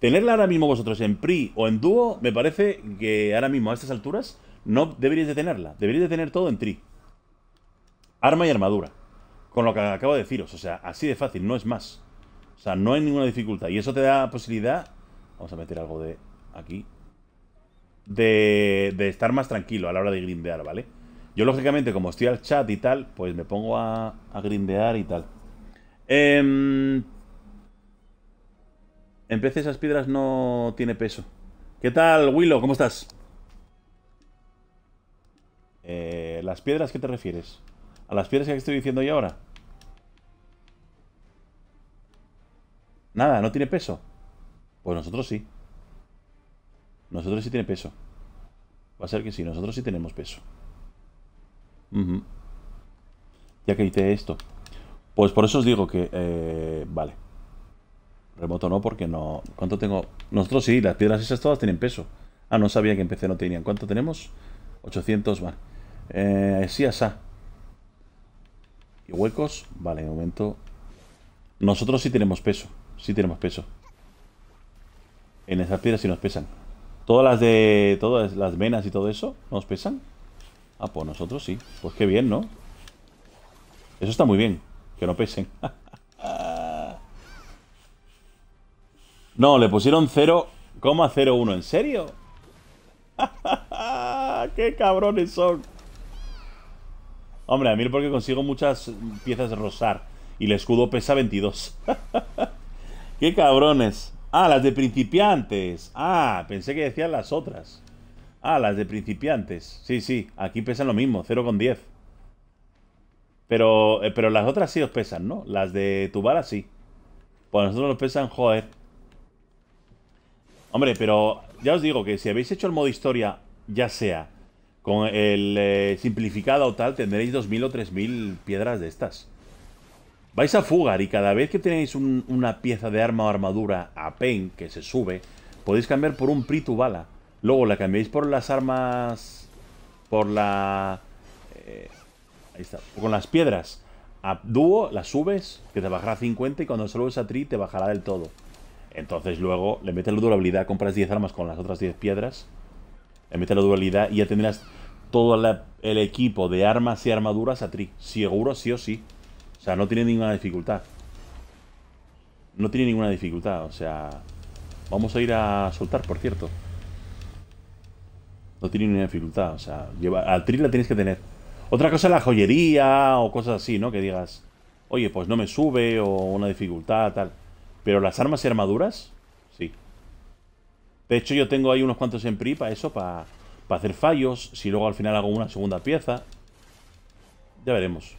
tenerla ahora mismo vosotros en pri o en dúo, me parece que ahora mismo a estas alturas no deberíais de tenerla. Deberíais de tener todo en tri. Arma y armadura con lo que acabo de deciros. O sea, así de fácil, no es más. O sea, no hay ninguna dificultad. Y eso te da posibilidad... Vamos a meter algo de aquí. De, de estar más tranquilo a la hora de grindear, ¿vale? Yo, lógicamente, como estoy al chat y tal, pues me pongo a, a grindear y tal. Eh, em, empecé esas piedras no tiene peso. ¿Qué tal, Willow? ¿Cómo estás? Eh, ¿Las piedras qué te refieres? a las piedras que estoy diciendo yo ahora. Nada, no tiene peso. Pues nosotros sí. Nosotros sí tiene peso. Va a ser que sí, nosotros sí tenemos peso. Ya que hice esto. Pues por eso os digo que... Eh, vale. Remoto no, porque no... ¿Cuánto tengo? Nosotros sí, las piedras esas todas tienen peso. Ah, no sabía que empecé no tenían. ¿Cuánto tenemos? 800, vale. Eh, sí, asá. ¿Y huecos? Vale, de momento... Nosotros sí tenemos peso. Sí tenemos peso. En esas piedras sí nos pesan. Todas las de... Todas las venas y todo eso nos pesan. Ah, pues nosotros sí. Pues qué bien, ¿no? Eso está muy bien. Que no pesen. [LAUGHS] no, le pusieron 0,01. ¿En serio? [LAUGHS] ¡Qué cabrones son! Hombre, a mí porque consigo muchas piezas de rosar. Y el escudo pesa 22. [LAUGHS] ¡Qué cabrones! Ah, las de principiantes. Ah, pensé que decían las otras. Ah, las de principiantes. Sí, sí, aquí pesan lo mismo, 0,10. Pero, eh, pero las otras sí os pesan, ¿no? Las de tu bala sí. Pues nosotros nos pesan, joder. Hombre, pero ya os digo que si habéis hecho el modo historia, ya sea con el eh, simplificado o tal tendréis 2.000 o 3.000 piedras de estas. Vais a fugar y cada vez que tenéis una pieza de arma o armadura a pen que se sube, podéis cambiar por un tu bala. Luego la cambiáis por las armas... Por la... Eh, ahí está. Con las piedras. A dúo la subes, que te bajará 50 y cuando subes a tri te bajará del todo. Entonces luego le metes la durabilidad, compras 10 armas con las otras 10 piedras en vez de la dualidad, y ya tendrás todo el equipo de armas y armaduras a tri. Seguro sí o sí. O sea, no tiene ninguna dificultad. No tiene ninguna dificultad, o sea... Vamos a ir a soltar, por cierto. No tiene ninguna dificultad, o sea... Lleva, al tri la tienes que tener. Otra cosa es la joyería o cosas así, ¿no? Que digas... Oye, pues no me sube o una dificultad, tal. Pero las armas y armaduras, sí. De hecho, yo tengo ahí unos cuantos en PRI para eso, para, hacer fallos. Si luego al final hago una segunda pieza. Ya veremos.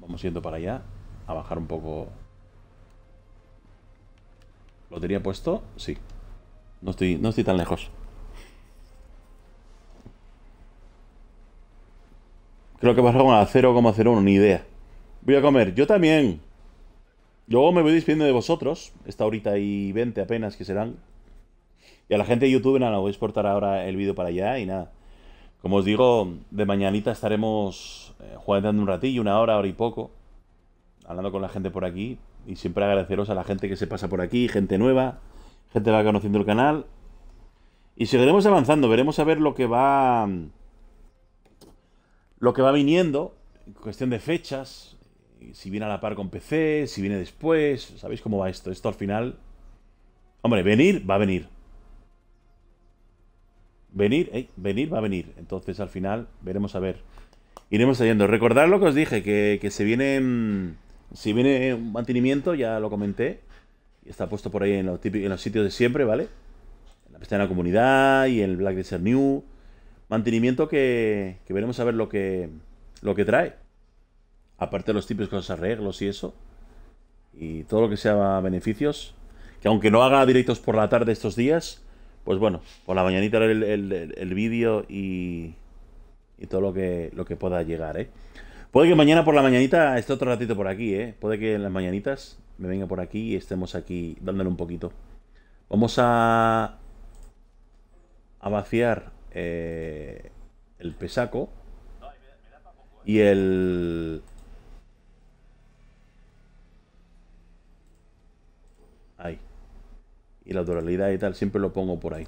Vamos yendo para allá. A bajar un poco. ¿Lo tenía puesto? Sí. No estoy, no estoy tan lejos. Creo que bajaron con la 0,01, ni idea. Voy a comer. Yo también. Yo me voy despidiendo de vosotros, esta horita y 20 apenas que serán. Y a la gente de YouTube, nada, voy a exportar ahora el vídeo para allá y nada. Como os digo, de mañanita estaremos eh, jugando un ratillo, una hora, hora y poco, hablando con la gente por aquí. Y siempre agradeceros a la gente que se pasa por aquí, gente nueva, gente que va conociendo el canal. Y seguiremos avanzando, veremos a ver lo que va. Lo que va viniendo, en cuestión de fechas, si viene a la par con PC, si viene después. ¿Sabéis cómo va esto? Esto al final... Hombre, venir va a venir. Venir, eh, venir va a venir. Entonces al final veremos a ver. Iremos saliendo. Recordad lo que os dije, que, se viene... Mm, si viene un mantenimiento, ya lo comenté. Está puesto por ahí en los, sitios de siempre, ¿vale? En la pestaña de la comunidad y en el Black Desert New. Mantenimiento que, que veremos a ver lo que, lo que trae aparte de los típicos arreglos y eso, y todo lo que sea beneficios, que aunque no haga directos por la tarde estos días, pues bueno, por la mañanita el, el, vídeo y, y todo lo que, lo que pueda llegar, ¿eh? Puede que mañana por la mañanita esté otro ratito por aquí, ¿eh? Puede que en las mañanitas me venga por aquí y estemos aquí dándole un poquito. Vamos a, a vaciar eh, el pesaco y el, y la dualidad y tal, siempre lo pongo por ahí.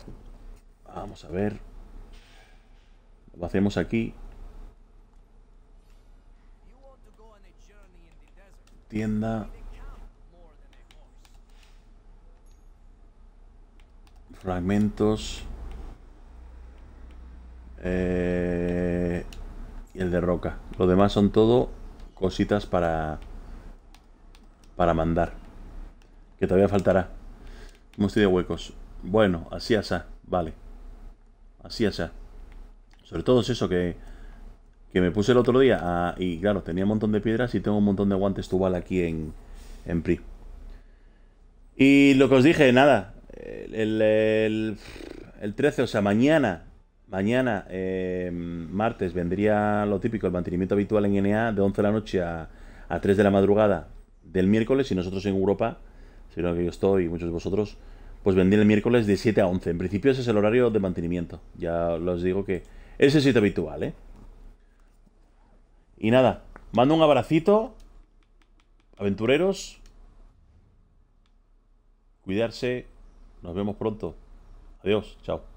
Vamos a ver. Lo hacemos aquí. Tienda. Fragmentos. Eh, y el de roca. Lo demás son todo cositas para, para mandar. Que todavía faltará. No de huecos. Bueno, así asá, vale. Así asá. Sobre todo es eso que, que me puse el otro día. Ah, y claro, tenía un montón de piedras y tengo un montón de guantes tubal aquí en, en PRI. Y lo que os dije, nada. El, el, 13, o sea, mañana. Mañana, eh, martes, vendría lo típico, el mantenimiento habitual en NA de 11 de la noche a, a 3 de la madrugada del miércoles. Y nosotros en Europa, sino que yo estoy y muchos de vosotros, pues vendí el miércoles de 7 a 11. En principio ese es el horario de mantenimiento. Ya os digo que ese es el sitio habitual, ¿eh? Y nada, mando un abracito. Aventureros. Cuidarse. Nos vemos pronto. Adiós. Chao.